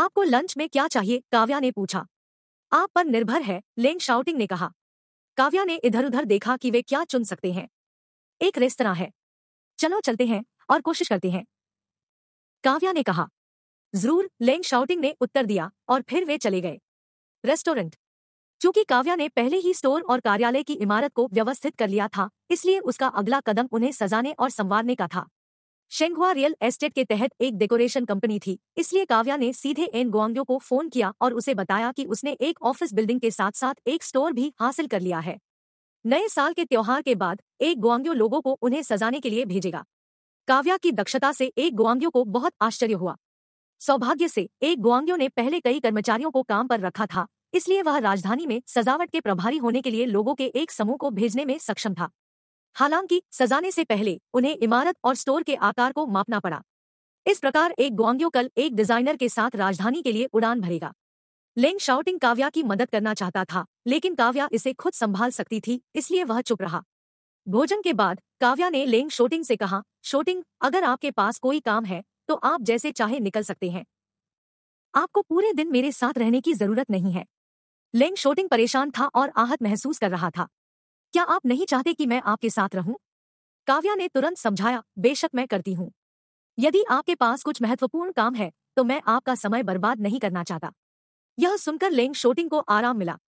S1: आपको लंच में क्या चाहिए काव्या ने पूछा आप पर निर्भर है लेंग शाउटिंग ने कहा काव्या ने इधर उधर देखा कि वे क्या चुन सकते हैं एक रेस्तरा है चलो चलते हैं और कोशिश करते हैं काव्या ने कहा जरूर लेंग शाउटिंग ने उत्तर दिया और फिर वे चले गए रेस्टोरेंट चूंकि काव्या ने पहले ही स्टोर और कार्यालय की इमारत को व्यवस्थित कर लिया था इसलिए उसका अगला कदम उन्हें सजाने और संवारने का था शेंगुआ रियल एस्टेट के तहत एक डेकोरेशन कंपनी थी इसलिए काव्या ने सीधे एन गुआंगो को फोन किया और उसे बताया कि उसने एक ऑफिस बिल्डिंग के साथ साथ एक स्टोर भी हासिल कर लिया है नए साल के त्योहार के बाद एक गोंग्यो लोगों को उन्हें सजाने के लिए भेजेगा काव्या की दक्षता से एक गोंग्यो को बहुत आश्चर्य हुआ सौभाग्य से एक गोंग्यो ने पहले कई कर्मचारियों को काम पर रखा था इसलिए वह राजधानी में सजावट के प्रभारी होने के लिए लोगों के एक समूह को भेजने में सक्षम था हालांकि सजाने से पहले उन्हें इमारत और स्टोर के आकार को मापना पड़ा इस प्रकार एक ग्वांग्यो कल एक डिजाइनर के साथ राजधानी के लिए उड़ान भरेगा लेंग शाउटिंग काव्या की मदद करना चाहता था लेकिन काव्या इसे खुद संभाल सकती थी इसलिए वह चुप रहा भोजन के बाद काव्या ने लेंग शोटिंग से कहा शोटिंग अगर आपके पास कोई काम है तो आप जैसे चाहे निकल सकते हैं आपको पूरे दिन मेरे साथ रहने की जरूरत नहीं है लेंग शोटिंग परेशान था और आहत महसूस कर रहा था क्या आप नहीं चाहते कि मैं आपके साथ रहूं काव्या ने तुरंत समझाया बेशक मैं करती हूँ यदि आपके पास कुछ महत्वपूर्ण काम है तो मैं आपका समय बर्बाद नहीं करना चाहता यह सुनकर लेंग शोटिंग को आराम मिला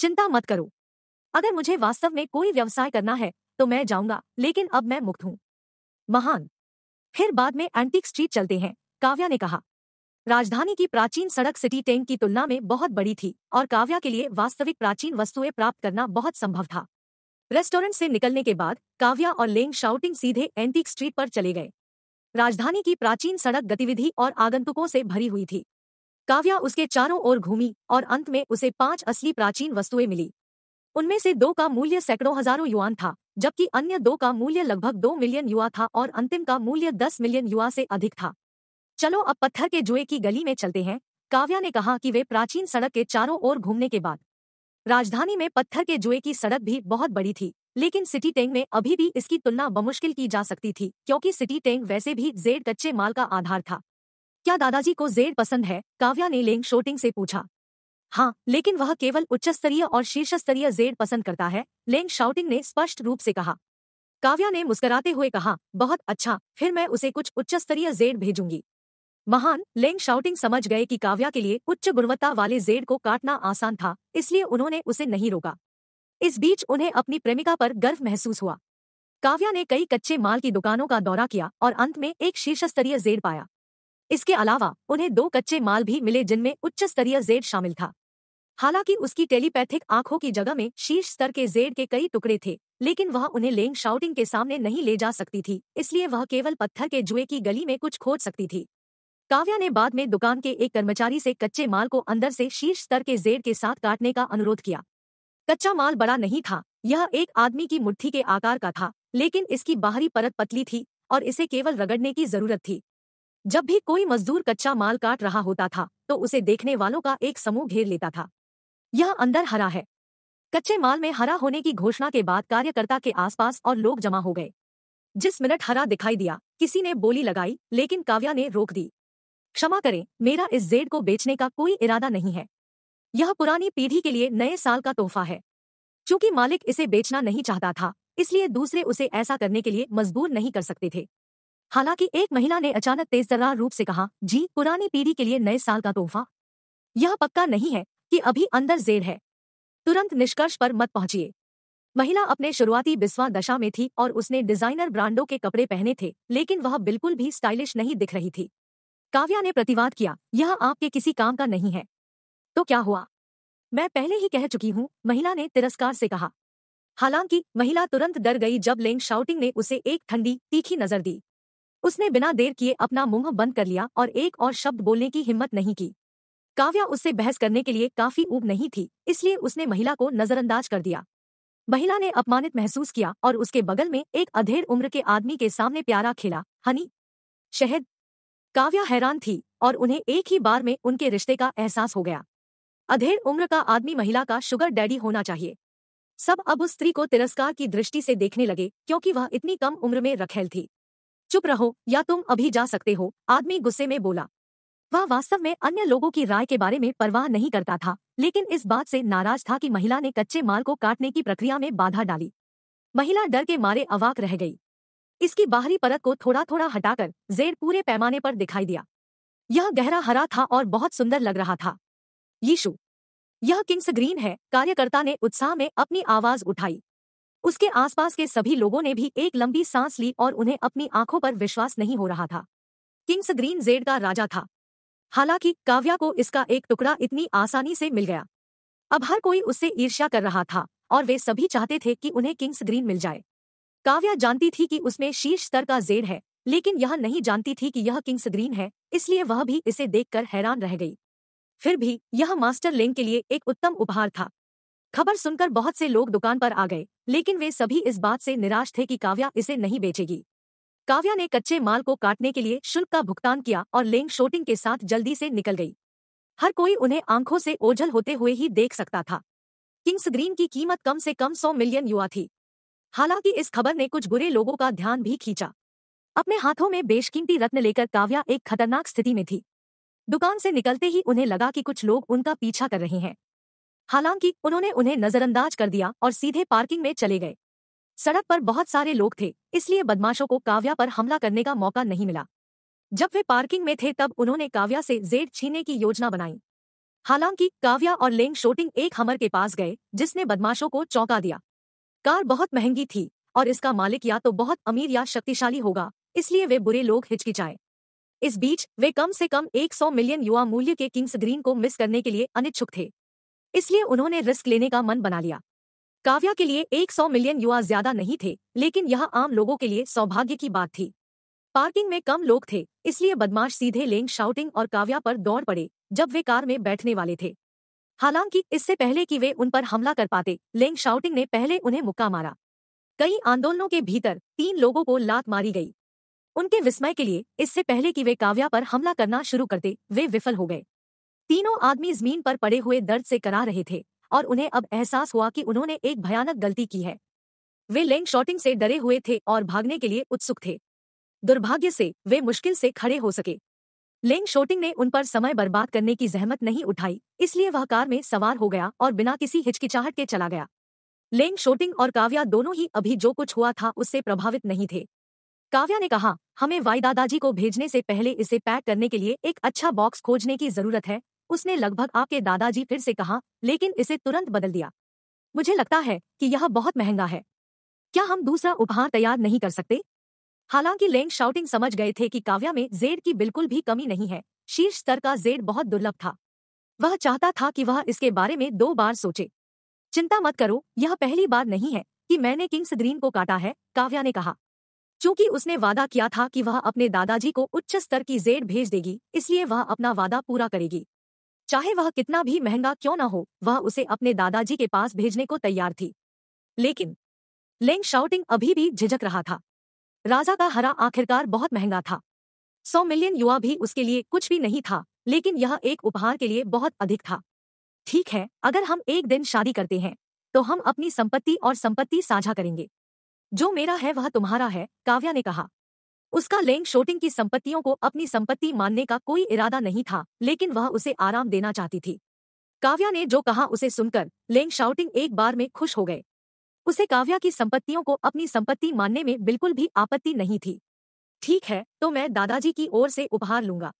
S1: चिंता मत करो अगर मुझे वास्तव में कोई व्यवसाय करना है तो मैं जाऊंगा लेकिन अब मैं मुक्त हूं महान फिर बाद में एंटीक स्ट्रीट चलते हैं काव्या ने कहा राजधानी की प्राचीन सड़क सिटी टैंक की तुलना में बहुत बड़ी थी और काव्या के लिए वास्तविक प्राचीन वस्तुएं प्राप्त करना बहुत संभव था रेस्टोरेंट से निकलने के बाद काव्या और लेंग शाउटिंग सीधे एंटीक स्ट्रीट पर चले गए राजधानी की प्राचीन सड़क गतिविधि और आगंतुकों से भरी हुई थी काव्या उसके चारों ओर घूमी और अंत में उसे पांच असली प्राचीन वस्तुएं मिली उनमें से दो का मूल्य सैकड़ों हजारों युआन था जबकि अन्य दो का मूल्य लगभग दो मिलियन युवा था और अंतिम का मूल्य दस मिलियन युवा से अधिक था चलो अब पत्थर के जुए की गली में चलते हैं काव्या ने कहा कि वे प्राचीन सड़क के चारों ओर घूमने के बाद राजधानी में पत्थर के जुए की सड़क भी बहुत बड़ी थी लेकिन सिटी टैंक में अभी भी इसकी तुलना बमुश्किल की जा सकती थी क्योंकि सिटी टैंक वैसे भी जेड कच्चे माल का आधार था क्या दादाजी को जेड पसंद है काव्या ने लेंग शोटिंग से पूछा हाँ लेकिन वह केवल उच्च स्तरीय और शीर्ष स्तरीय जेड पसंद करता है लेंग शाउटिंग ने स्पष्ट रूप से कहा काव्या ने मुस्कराते हुए कहा बहुत अच्छा फिर मैं उसे कुछ उच्च स्तरीय जेड भेजूंगी महान लेंग शाउटिंग समझ गए कि काव्या के लिए उच्च गुणवत्ता वाले जेड को काटना आसान था इसलिए उन्होंने उसे नहीं रोका इस बीच उन्हें अपनी प्रेमिका पर गर्व महसूस हुआ काव्या ने कई कच्चे माल की दुकानों का दौरा किया और अंत में एक शीर्ष स्तरीय जेड पाया इसके अलावा उन्हें दो कच्चे माल भी मिले जिनमें उच्च स्तरीय जेड शामिल था हालांकि उसकी टेलीपैथिक आंखों की जगह में शीर्ष स्तर के जेड के कई टुकड़े थे लेकिन वह उन्हें लेंग शाउटिंग के सामने नहीं ले जा सकती थी इसलिए वह केवल पत्थर के जुए की गली में कुछ खोज सकती थी काव्या ने बाद में दुकान के एक कर्मचारी से कच्चे माल को अंदर से शीर्ष स्तर के जेड के साथ काटने का अनुरोध किया कच्चा माल बड़ा नहीं था यह एक आदमी की मुट्ठी के आकार का था लेकिन इसकी बाहरी परत पतली थी और इसे केवल रगड़ने की जरूरत थी जब भी कोई मजदूर कच्चा माल काट रहा होता था तो उसे देखने वालों का एक समूह घेर लेता था यह अंदर हरा है कच्चे माल में हरा होने की घोषणा के बाद कार्यकर्ता के आसपास और लोग जमा हो गए जिस मिनट हरा दिखाई दिया किसी ने बोली लगाई लेकिन काव्या ने रोक दी क्षमा करें मेरा इस जेड को बेचने का कोई इरादा नहीं है यह पुरानी पीढ़ी के लिए नए साल का तोहफा है चूंकि मालिक इसे बेचना नहीं चाहता था इसलिए दूसरे उसे ऐसा करने के लिए मजबूर नहीं कर सकते थे हालांकि एक महिला ने अचानक तेज तर्रार रूप से कहा जी पुरानी पीढ़ी के लिए नए साल का तोहफा यह पक्का नहीं है कि अभी अंदर जेड़ है तुरंत निष्कर्ष पर मत पहुंचिए महिला अपने शुरुआती बिस्वा दशा में थी और उसने डिजाइनर ब्रांडों के कपड़े पहने थे लेकिन वह बिल्कुल भी स्टाइलिश नहीं दिख रही थी काव्या ने प्रतिवाद किया यह आपके किसी काम का नहीं है तो क्या हुआ मैं पहले ही कह चुकी हूँ महिला ने तिरस्कार से कहा हालांकि महिला तुरंत डर गई जब लेंग शाउटिंग ने उसे एक ठंडी तीखी नजर दी उसने बिना देर किए अपना मुंह बंद कर लिया और एक और शब्द बोलने की हिम्मत नहीं की काव्या उससे बहस करने के लिए काफी ऊब नहीं थी इसलिए उसने महिला को नजरअंदाज कर दिया महिला ने अपमानित महसूस किया और उसके बगल में एक अधेड़ उम्र के आदमी के सामने प्यारा खेला हनी शहद काव्या हैरान थी और उन्हें एक ही बार में उनके रिश्ते का एहसास हो गया अधेड़ उम्र का आदमी महिला का शुगर डैडी होना चाहिए सब अब उस स्त्री को तिरस्कार की दृष्टि से देखने लगे क्योंकि वह इतनी कम उम्र में रखेल थी चुप रहो या तुम अभी जा सकते हो आदमी गुस्से में बोला वह वास्तव में अन्य लोगों की राय के बारे में परवाह नहीं करता था लेकिन इस बात से नाराज था कि महिला ने कच्चे माल को काटने की प्रक्रिया में बाधा डाली महिला डर के मारे अवाक रह गई इसकी बाहरी परत को थोड़ा थोड़ा हटाकर जेर पूरे पैमाने पर दिखाई दिया यह गहरा हरा था और बहुत सुंदर लग रहा था यीशु यह किंग्स ग्रीन है कार्यकर्ता ने उत्साह में अपनी आवाज उठाई उसके आसपास के सभी लोगों ने भी एक लंबी सांस ली और उन्हें अपनी आंखों पर विश्वास नहीं हो रहा था किंग्स ग्रीन जेड का राजा था हालांकि काव्या को इसका एक टुकड़ा इतनी आसानी से मिल गया अब हर कोई उससे ईर्ष्या कर रहा था और वे सभी चाहते थे कि उन्हें किंग्स ग्रीन मिल जाए काव्या जानती थी कि उसमें शीर्ष स्तर का जेड है लेकिन यह नहीं जानती थी कि यह किंग्स ग्रीन है इसलिए वह भी इसे देखकर हैरान रह गई फिर भी यह मास्टर लेंग के लिए एक उत्तम उपहार था खबर सुनकर बहुत से लोग दुकान पर आ गए लेकिन वे सभी इस बात से निराश थे कि काव्या इसे नहीं बेचेगी काव्या ने कच्चे माल को काटने के लिए शुल्क का भुगतान किया और लेंग शोटिंग के साथ जल्दी से निकल गई हर कोई उन्हें आंखों से ओझल होते हुए ही देख सकता था किंग्स ग्रीन की कीमत कम से कम सौ मिलियन युवा थी हालांकि इस खबर ने कुछ बुरे लोगों का ध्यान भी खींचा अपने हाथों में बेशकीमती रत्न लेकर काव्या एक खतरनाक स्थिति में थी दुकान से निकलते ही उन्हें लगा कि कुछ लोग उनका पीछा कर रहे हैं हालांकि उन्होंने उन्हें नजरअंदाज कर दिया और सीधे पार्किंग में चले गए सड़क पर बहुत सारे लोग थे इसलिए बदमाशों को काव्या पर हमला करने का मौका नहीं मिला जब वे पार्किंग में थे तब उन्होंने काव्या से जेड छीनने की योजना बनाई हालांकि काव्या और लेंग शोटिंग एक हमर के पास गए जिसने बदमाशों को चौंका दिया कार बहुत महंगी थी और इसका मालिक या तो बहुत अमीर या शक्तिशाली होगा इसलिए वे बुरे लोग हिचकिचाए इस बीच वे कम से कम 100 मिलियन युवा मूल्य के किंग्स ग्रीन को मिस करने के लिए अनिच्छुक थे इसलिए उन्होंने रिस्क लेने का मन बना लिया काव्या के लिए 100 मिलियन युवा ज्यादा नहीं थे लेकिन यह आम लोगों के लिए सौभाग्य की बात थी पार्किंग में कम लोग थे इसलिए बदमाश सीधे लेंग शाउटिंग और काव्या पर दौड़ पड़े जब वे कार में बैठने वाले थे हालांकि इससे पहले कि वे उन पर हमला कर पाते लेंग शाउटिंग ने पहले उन्हें मुक्का मारा कई आंदोलनों के भीतर तीन लोगों को लात मारी गई उनके विस्मय के लिए इससे पहले कि वे काव्या पर हमला करना शुरू करते वे विफल हो गए तीनों आदमी जमीन पर पड़े हुए दर्द से करा रहे थे और उन्हें अब एहसास हुआ कि उन्होंने एक भयानक गलती की है वे लेंग शॉटिंग से डरे हुए थे और भागने के लिए उत्सुक थे दुर्भाग्य से वे मुश्किल से खड़े हो सके लेंग शोटिंग ने उन पर समय बर्बाद करने की जहमत नहीं उठाई इसलिए वह कार में सवार हो गया और बिना किसी हिचकिचाहट के चला गया लेंग शोटिंग और काव्या दोनों ही अभी जो कुछ हुआ था उससे प्रभावित नहीं थे काव्या ने कहा हमें वाई दादाजी को भेजने से पहले इसे पैक करने के लिए एक अच्छा बॉक्स खोजने की जरूरत है उसने लगभग आपके दादाजी फिर से कहा लेकिन इसे तुरंत बदल दिया मुझे लगता है कि यह बहुत महंगा है क्या हम दूसरा उपहार तैयार नहीं कर सकते हालांकि लेंग शाउटिंग समझ गए थे कि काव्या में जेड की बिल्कुल भी कमी नहीं है शीर्ष स्तर का जेड बहुत दुर्लभ था वह चाहता था कि वह इसके बारे में दो बार सोचे चिंता मत करो यह पहली बार नहीं है कि मैंने किंग्स ग्रीन को काटा है काव्या ने कहा चूंकि उसने वादा किया था कि वह अपने दादाजी को उच्च स्तर की जेड भेज देगी इसलिए वह अपना वादा पूरा करेगी चाहे वह कितना भी महंगा क्यों न हो वह उसे अपने दादाजी के पास भेजने को तैयार थी लेकिन लेंग शाउटिंग अभी भी झिझक रहा था राजा का हरा आखिरकार बहुत महंगा था सौ मिलियन युवा भी उसके लिए कुछ भी नहीं था लेकिन यह एक उपहार के लिए बहुत अधिक था ठीक है अगर हम एक दिन शादी करते हैं तो हम अपनी संपत्ति और संपत्ति साझा करेंगे जो मेरा है वह तुम्हारा है काव्या ने कहा उसका लेंग शोटिंग की संपत्तियों को अपनी संपत्ति मानने का कोई इरादा नहीं था लेकिन वह उसे आराम देना चाहती थी काव्या ने जो कहा उसे सुनकर लेंग शाउटिंग एक बार में खुश हो गए उसे काव्या की संपत्तियों को अपनी संपत्ति मानने में बिल्कुल भी आपत्ति नहीं थी ठीक है तो मैं दादाजी की ओर से उपहार लूंगा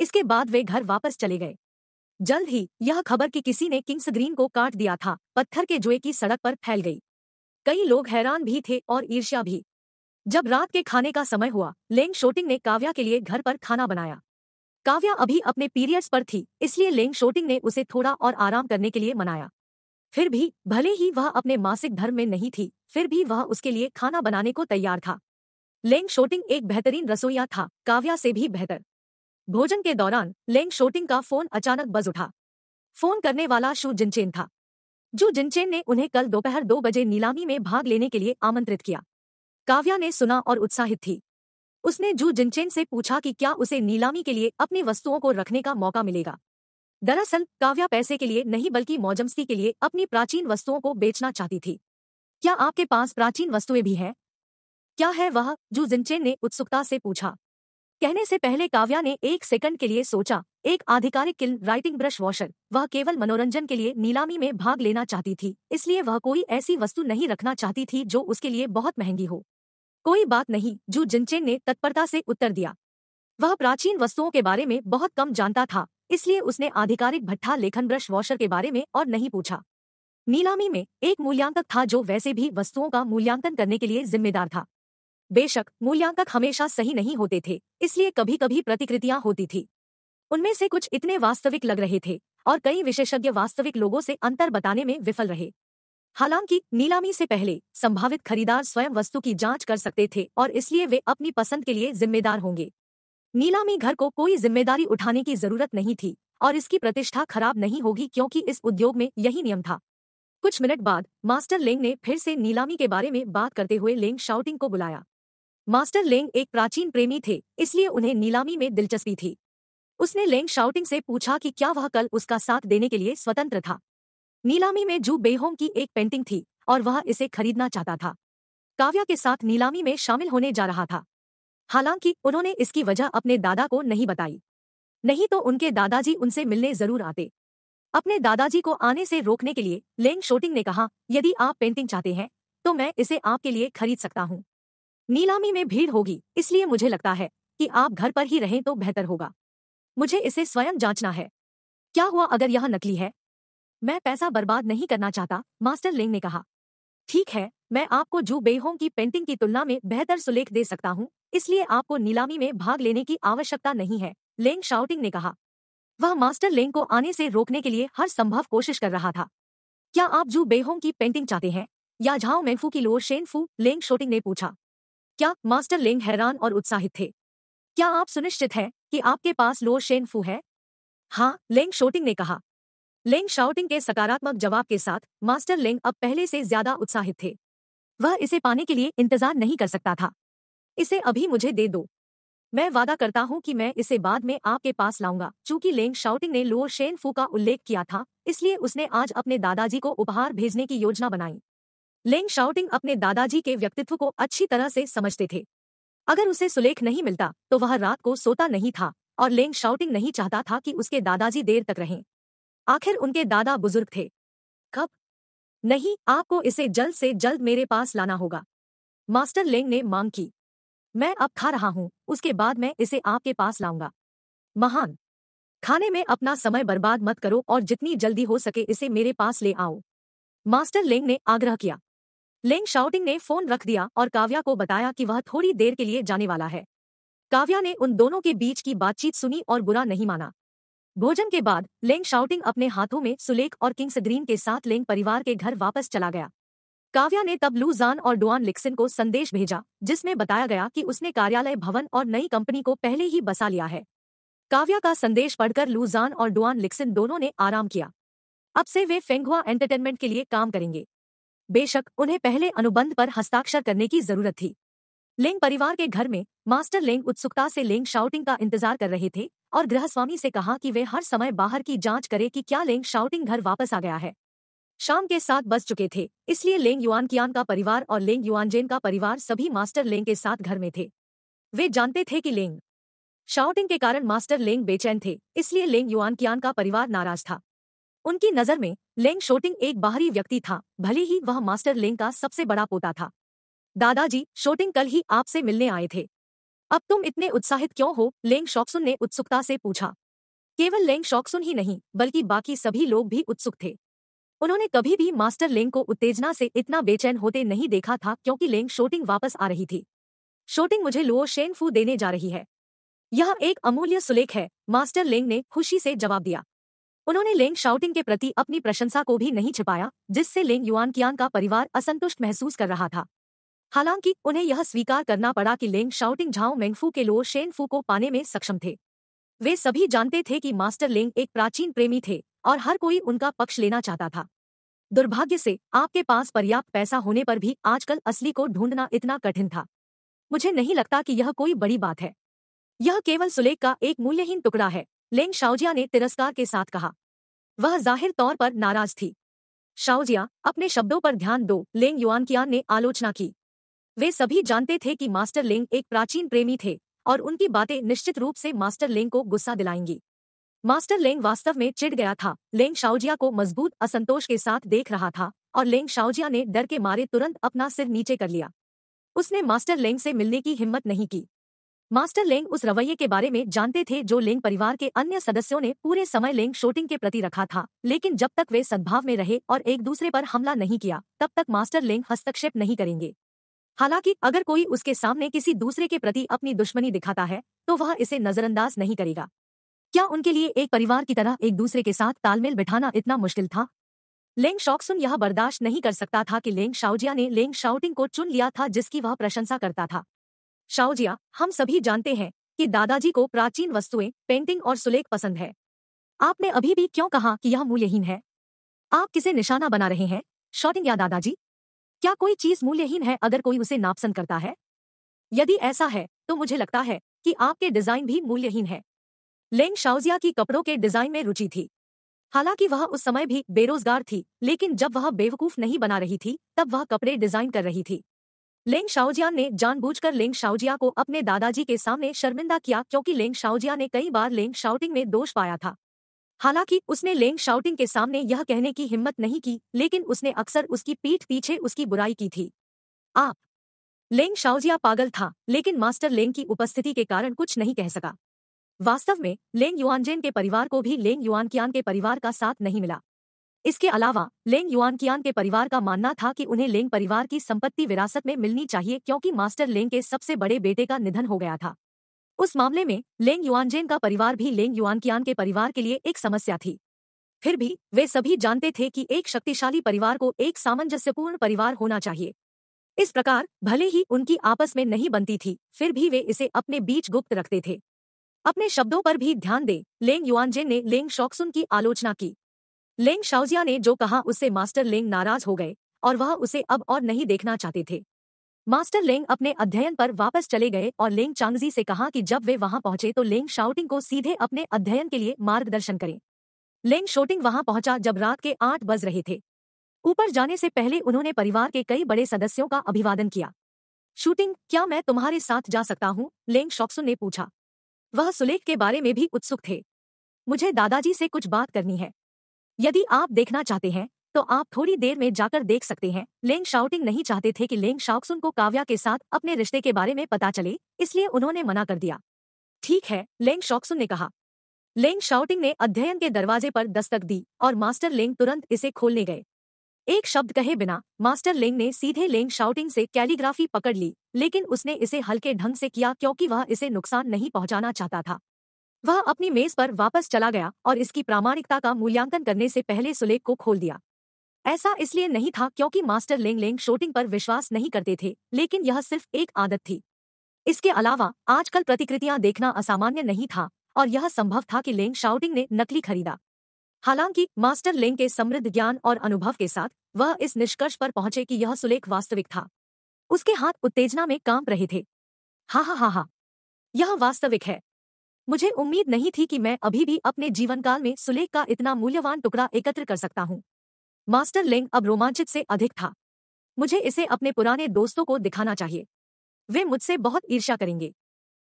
S1: इसके बाद वे घर वापस चले गए जल्द ही यह खबर कि किसी ने किंग्स ग्रीन को काट दिया था पत्थर के जुए की सड़क पर फैल गई कई लोग हैरान भी थे और ईर्ष्या भी जब रात के खाने का समय हुआ लेंग शोटिंग ने काव्या के लिए घर पर खाना बनाया काव्या अभी अपने पीरियड्स पर थी इसलिए लेंग शोटिंग ने उसे थोड़ा और आराम करने के लिए मनाया फिर भी भले ही वह अपने मासिक धर्म में नहीं थी फिर भी वह उसके लिए खाना बनाने को तैयार था लेंग शोटिंग एक बेहतरीन रसोईया था काव्या से भी बेहतर भोजन के दौरान लेंग शोटिंग का फोन अचानक बज उठा फोन करने वाला शू जिनचेन था जू जिनचेन ने उन्हें कल दोपहर दो बजे नीलामी में भाग लेने के लिए आमंत्रित किया काव्या ने सुना और उत्साहित थी उसने जू जिनचेन से पूछा कि क्या उसे नीलामी के लिए अपनी वस्तुओं को रखने का मौका मिलेगा दरअसल काव्या पैसे के लिए नहीं बल्कि मौजमस्ती के लिए अपनी प्राचीन वस्तुओं को बेचना चाहती थी क्या आपके पास प्राचीन वस्तुएं भी हैं क्या है वह जो जिनचेन ने उत्सुकता से पूछा कहने से पहले काव्या ने एक सेकंड के लिए सोचा एक आधिकारिक किल राइटिंग ब्रश वॉशर वह केवल मनोरंजन के लिए नीलामी में भाग लेना चाहती थी इसलिए वह कोई ऐसी वस्तु नहीं रखना चाहती थी जो उसके लिए बहुत महंगी हो कोई बात नहीं जो जिनचेन ने तत्परता से उत्तर दिया वह प्राचीन वस्तुओं के बारे में बहुत कम जानता था इसलिए उसने आधिकारिक भट्ठा लेखन ब्रश वॉशर के बारे में और नहीं पूछा नीलामी में एक मूल्यांकक था जो वैसे भी वस्तुओं का मूल्यांकन करने के लिए जिम्मेदार था बेशक मूल्यांकक हमेशा सही नहीं होते थे इसलिए कभी कभी प्रतिकृतियां होती थी उनमें से कुछ इतने वास्तविक लग रहे थे और कई विशेषज्ञ वास्तविक लोगों से अंतर बताने में विफल रहे हालांकि नीलामी से पहले संभावित खरीदार स्वयं वस्तु की जांच कर सकते थे और इसलिए वे अपनी पसंद के लिए जिम्मेदार होंगे नीलामी घर को कोई जिम्मेदारी उठाने की जरूरत नहीं थी और इसकी प्रतिष्ठा खराब नहीं होगी क्योंकि इस उद्योग में यही नियम था कुछ मिनट बाद मास्टर लेंग ने फिर से नीलामी के बारे में बात करते हुए लेंग शाउटिंग को बुलाया मास्टर लेंग एक प्राचीन प्रेमी थे इसलिए उन्हें नीलामी में दिलचस्पी थी उसने लेंग शाउटिंग से पूछा कि क्या वह कल उसका साथ देने के लिए स्वतंत्र था नीलामी में जू बेहोम की एक पेंटिंग थी और वह इसे खरीदना चाहता था काव्या के साथ नीलामी में शामिल होने जा रहा था हालांकि उन्होंने इसकी वजह अपने दादा को नहीं बताई नहीं तो उनके दादाजी उनसे मिलने जरूर आते अपने दादाजी को आने से रोकने के लिए लेंग शोटिंग ने कहा यदि आप पेंटिंग चाहते हैं तो मैं इसे आपके लिए खरीद सकता हूँ नीलामी में भीड़ होगी इसलिए मुझे लगता है कि आप घर पर ही रहें तो बेहतर होगा मुझे इसे स्वयं जांचना है क्या हुआ अगर यह नकली है मैं पैसा बर्बाद नहीं करना चाहता मास्टर लेंग ने कहा ठीक है मैं आपको जू बेहोंग की पेंटिंग की तुलना में बेहतर सुलेख दे सकता हूँ इसलिए आपको नीलामी में भाग लेने की आवश्यकता नहीं है लेंग शाउटिंग ने कहा वह मास्टर लेंग को आने से रोकने के लिए हर संभव कोशिश कर रहा था क्या आप जू बेहोंग की पेंटिंग चाहते हैं या झाओ मैंफू की लोअर शेन फू लेंग शोटिंग ने पूछा क्या मास्टर लेंग हैरान और उत्साहित थे क्या आप सुनिश्चित हैं कि आपके पास लोअर शेन फू है हाँ लेंग शोटिंग ने कहा लेंग शाउटिंग के सकारात्मक जवाब के साथ मास्टर लेंग अब पहले से ज्यादा उत्साहित थे वह इसे पाने के लिए इंतजार नहीं कर सकता था इसे अभी मुझे दे दो मैं वादा करता हूं कि मैं इसे बाद में आपके पास लाऊंगा चूंकि लेंग शाउटिंग ने लोअर शेन फू का उल्लेख किया था इसलिए उसने आज अपने दादाजी को उपहार भेजने की योजना बनाई लेंग शाउटिंग अपने दादाजी के व्यक्तित्व को अच्छी तरह से समझते थे अगर उसे सुलेख नहीं मिलता तो वह रात को सोता नहीं था और लेंग शाउटिंग नहीं चाहता था कि उसके दादाजी देर तक रहें आखिर उनके दादा बुजुर्ग थे कब नहीं आपको इसे जल्द से जल्द मेरे पास लाना होगा मास्टर लेंग ने मांग की मैं अब खा रहा हूं उसके बाद मैं इसे आपके पास लाऊंगा महान खाने में अपना समय बर्बाद मत करो और जितनी जल्दी हो सके इसे मेरे पास ले आओ मास्टर लेंग ने आग्रह किया लेंग शाउटिंग ने फोन रख दिया और काव्या को बताया कि वह थोड़ी देर के लिए जाने वाला है काव्या ने उन दोनों के बीच की बातचीत सुनी और बुरा नहीं माना भोजन के बाद लेंग शाउटिंग अपने हाथों में सुलेख और किंग्स ग्रीन के साथ लेंग परिवार के घर वापस चला गया काव्या ने तब लू जान और डुआन लिक्सिन को संदेश भेजा जिसमें बताया गया कि उसने कार्यालय भवन और नई कंपनी को पहले ही बसा लिया है काव्या का संदेश पढ़कर लू जान और डुआन लिक्सिन दोनों ने आराम किया अब से वे फेंगुआ एंटरटेनमेंट के लिए काम करेंगे बेशक उन्हें पहले अनुबंध पर हस्ताक्षर करने की जरूरत थी लेंग परिवार के घर में मास्टर लेंग उत्सुकता से लेंग शाउटिंग का इंतजार कर रहे थे और गृहस्वामी से कहा कि वे हर समय बाहर की जांच करें कि क्या लेंग शाउटिंग घर वापस आ गया है शाम के साथ बज चुके थे इसलिए लेंग युआन कियान का परिवार और लेंग जेन का परिवार सभी मास्टर लेंग के साथ घर में थे वे जानते थे कि लेंग शाउटिंग के कारण मास्टर लेंग बेचैन थे इसलिए लेंग युआन कियान का परिवार नाराज था उनकी नज़र में लेंग शोटिंग एक बाहरी व्यक्ति था भले ही वह मास्टर लेंग का सबसे बड़ा पोता था दादाजी शूटिंग कल ही आपसे मिलने आए थे अब तुम इतने उत्साहित क्यों हो लेंग शॉक्सुन ने उत्सुकता से पूछा केवल लेंग शॉक्सुन ही नहीं बल्कि बाकी सभी लोग भी उत्सुक थे उन्होंने कभी भी मास्टर लेंग को उत्तेजना से इतना बेचैन होते नहीं देखा था क्योंकि लेंग शूटिंग वापस आ रही थी शूटिंग मुझे लुओ शेन फू देने जा रही है यह एक अमूल्य सुलेख है मास्टर लेंग ने खुशी से जवाब दिया उन्होंने लेंग शाउटिंग के प्रति अपनी प्रशंसा को भी नहीं छिपाया जिससे लेंग युआन कियान का परिवार असंतुष्ट महसूस कर रहा था हालांकि उन्हें यह स्वीकार करना पड़ा कि लेंग शाउटिंग झाओ मेंगफू के लो फू को पाने में सक्षम थे वे सभी जानते थे कि मास्टर लेंग एक प्राचीन प्रेमी थे और हर कोई उनका पक्ष लेना चाहता था दुर्भाग्य से आपके पास पर्याप्त पैसा होने पर भी आजकल असली को ढूंढना इतना कठिन था मुझे नहीं लगता कि यह कोई बड़ी बात है यह केवल सुलेख का एक मूल्यहीन टुकड़ा है लेंग शाउजिया ने तिरस्कार के साथ कहा वह जाहिर तौर पर नाराज थी शाउजिया अपने शब्दों पर ध्यान दो लेंग युआनकियान ने आलोचना की वे सभी जानते थे कि मास्टर लिंग एक प्राचीन प्रेमी थे और उनकी बातें निश्चित रूप से मास्टर लिंग को गुस्सा दिलाएंगी मास्टर लेंग वास्तव में चिढ़ गया था लेंग शाओजिया को मजबूत असंतोष के साथ देख रहा था और लेंग शाओजिया ने डर के मारे तुरंत अपना सिर नीचे कर लिया उसने मास्टर लेंग से मिलने की हिम्मत नहीं की मास्टर लेंग उस रवैये के बारे में जानते थे जो लेंग परिवार के अन्य सदस्यों ने पूरे समय लेंग शूटिंग के प्रति रखा था लेकिन जब तक वे सद्भाव में रहे और एक दूसरे पर हमला नहीं किया तब तक मास्टर लेंग हस्तक्षेप नहीं करेंगे हालांकि अगर कोई उसके सामने किसी दूसरे के प्रति अपनी दुश्मनी दिखाता है तो वह इसे नजरअंदाज नहीं करेगा क्या उनके लिए एक परिवार की तरह एक दूसरे के साथ तालमेल बिठाना इतना मुश्किल था लेंग शॉक्सुन यह बर्दाश्त नहीं कर सकता था कि लेंग शाओजिया ने लेंग शाउटिंग को चुन लिया था जिसकी वह प्रशंसा करता था शाओजिया हम सभी जानते हैं कि दादाजी को प्राचीन वस्तुएं पेंटिंग और सुलेख पसंद है आपने अभी भी क्यों कहा कि यह मूल्यहीन है आप किसे निशाना बना रहे हैं शॉटिंग या दादाजी क्या कोई चीज मूल्यहीन है अगर कोई उसे नापसंद करता है यदि ऐसा है तो मुझे लगता है कि आपके डिजाइन भी मूल्यहीन है लेंग शाउजिया की कपड़ों के डिजाइन में रुचि थी हालांकि वह उस समय भी बेरोजगार थी लेकिन जब वह बेवकूफ नहीं बना रही थी तब वह कपड़े डिजाइन कर रही थी लेंग शाउजिया ने जानबूझकर लेंग शाउजिया को अपने दादाजी के सामने शर्मिंदा किया क्योंकि लेंग शाउजिया ने कई बार लेंग शाउटिंग में दोष पाया था हालांकि उसने लेंग शाउटिंग के सामने यह कहने की हिम्मत नहीं की लेकिन उसने अक्सर उसकी पीठ पीछे उसकी बुराई की थी आप लेंग शाओजिया पागल था लेकिन मास्टर लेंग की उपस्थिति के कारण कुछ नहीं कह सका वास्तव में लेंग युआनजेन के परिवार को भी लेंग युआनकियान के परिवार का साथ नहीं मिला इसके अलावा लेंग युआनकियान के परिवार का मानना था कि उन्हें लेंग परिवार की संपत्ति विरासत में मिलनी चाहिए क्योंकि मास्टर लेंग के सबसे बड़े बेटे का निधन हो गया था उस मामले में लेंग युआनजेन का परिवार भी लेंग युआनकियान के परिवार के लिए एक समस्या थी फिर भी वे सभी जानते थे कि एक शक्तिशाली परिवार को एक सामंजस्यपूर्ण परिवार होना चाहिए इस प्रकार भले ही उनकी आपस में नहीं बनती थी फिर भी वे इसे अपने बीच गुप्त रखते थे अपने शब्दों पर भी ध्यान दे लेंग युआनजेन ने लेंग शॉक्सुन की आलोचना की लेंग शाउजिया ने जो कहा उससे मास्टर लेंग नाराज हो गए और वह उसे अब और नहीं देखना चाहते थे मास्टर लेंग अपने अध्ययन पर वापस चले गए और लेंग चांगजी से कहा कि जब वे वहां पहुंचे तो लेंग शाउटिंग को सीधे अपने अध्ययन के लिए मार्गदर्शन करें लेंग शोटिंग वहां पहुंचा जब रात के आठ बज रहे थे ऊपर जाने से पहले उन्होंने परिवार के कई बड़े सदस्यों का अभिवादन किया शूटिंग क्या मैं तुम्हारे साथ जा सकता हूँ लेंग शॉक्सुन ने पूछा वह सुलेख के बारे में भी उत्सुक थे मुझे दादाजी से कुछ बात करनी है यदि आप देखना चाहते हैं तो आप थोड़ी देर में जाकर देख सकते हैं लेंग शाउटिंग नहीं चाहते थे कि लेंग शाउक्सुन को काव्या के साथ अपने रिश्ते के बारे में पता चले इसलिए उन्होंने मना कर दिया ठीक है लेंग शॉक्सुन ने कहा लेंग शाउटिंग ने अध्ययन के दरवाजे पर दस्तक दी और मास्टर लेंग तुरंत इसे खोलने गए एक शब्द कहे बिना मास्टर लेंग ने सीधे लेंग शाउटिंग से कैलीग्राफी पकड़ ली लेकिन उसने इसे हल्के ढंग से किया क्योंकि वह इसे नुकसान नहीं पहुंचाना चाहता था वह अपनी मेज पर वापस चला गया और इसकी प्रामाणिकता का मूल्यांकन करने से पहले सुलेख को खोल दिया ऐसा इसलिए नहीं था क्योंकि मास्टर लेंग लेंग शूटिंग पर विश्वास नहीं करते थे लेकिन यह सिर्फ एक आदत थी इसके अलावा आजकल प्रतिकृतियां देखना असामान्य नहीं था और यह संभव था कि लेंग शाउटिंग ने नकली खरीदा हालांकि मास्टर लेंग के समृद्ध ज्ञान और अनुभव के साथ वह इस निष्कर्ष पर पहुंचे कि यह सुलेख वास्तविक था उसके हाथ उत्तेजना में कांप रहे थे हा हा हा हा यह वास्तविक है मुझे उम्मीद नहीं थी कि मैं अभी भी अपने जीवनकाल में सुलेख का इतना मूल्यवान टुकड़ा एकत्र कर सकता हूँ मास्टर लिंग अब रोमांचित से अधिक था मुझे इसे अपने पुराने दोस्तों को दिखाना चाहिए वे मुझसे बहुत ईर्ष्या करेंगे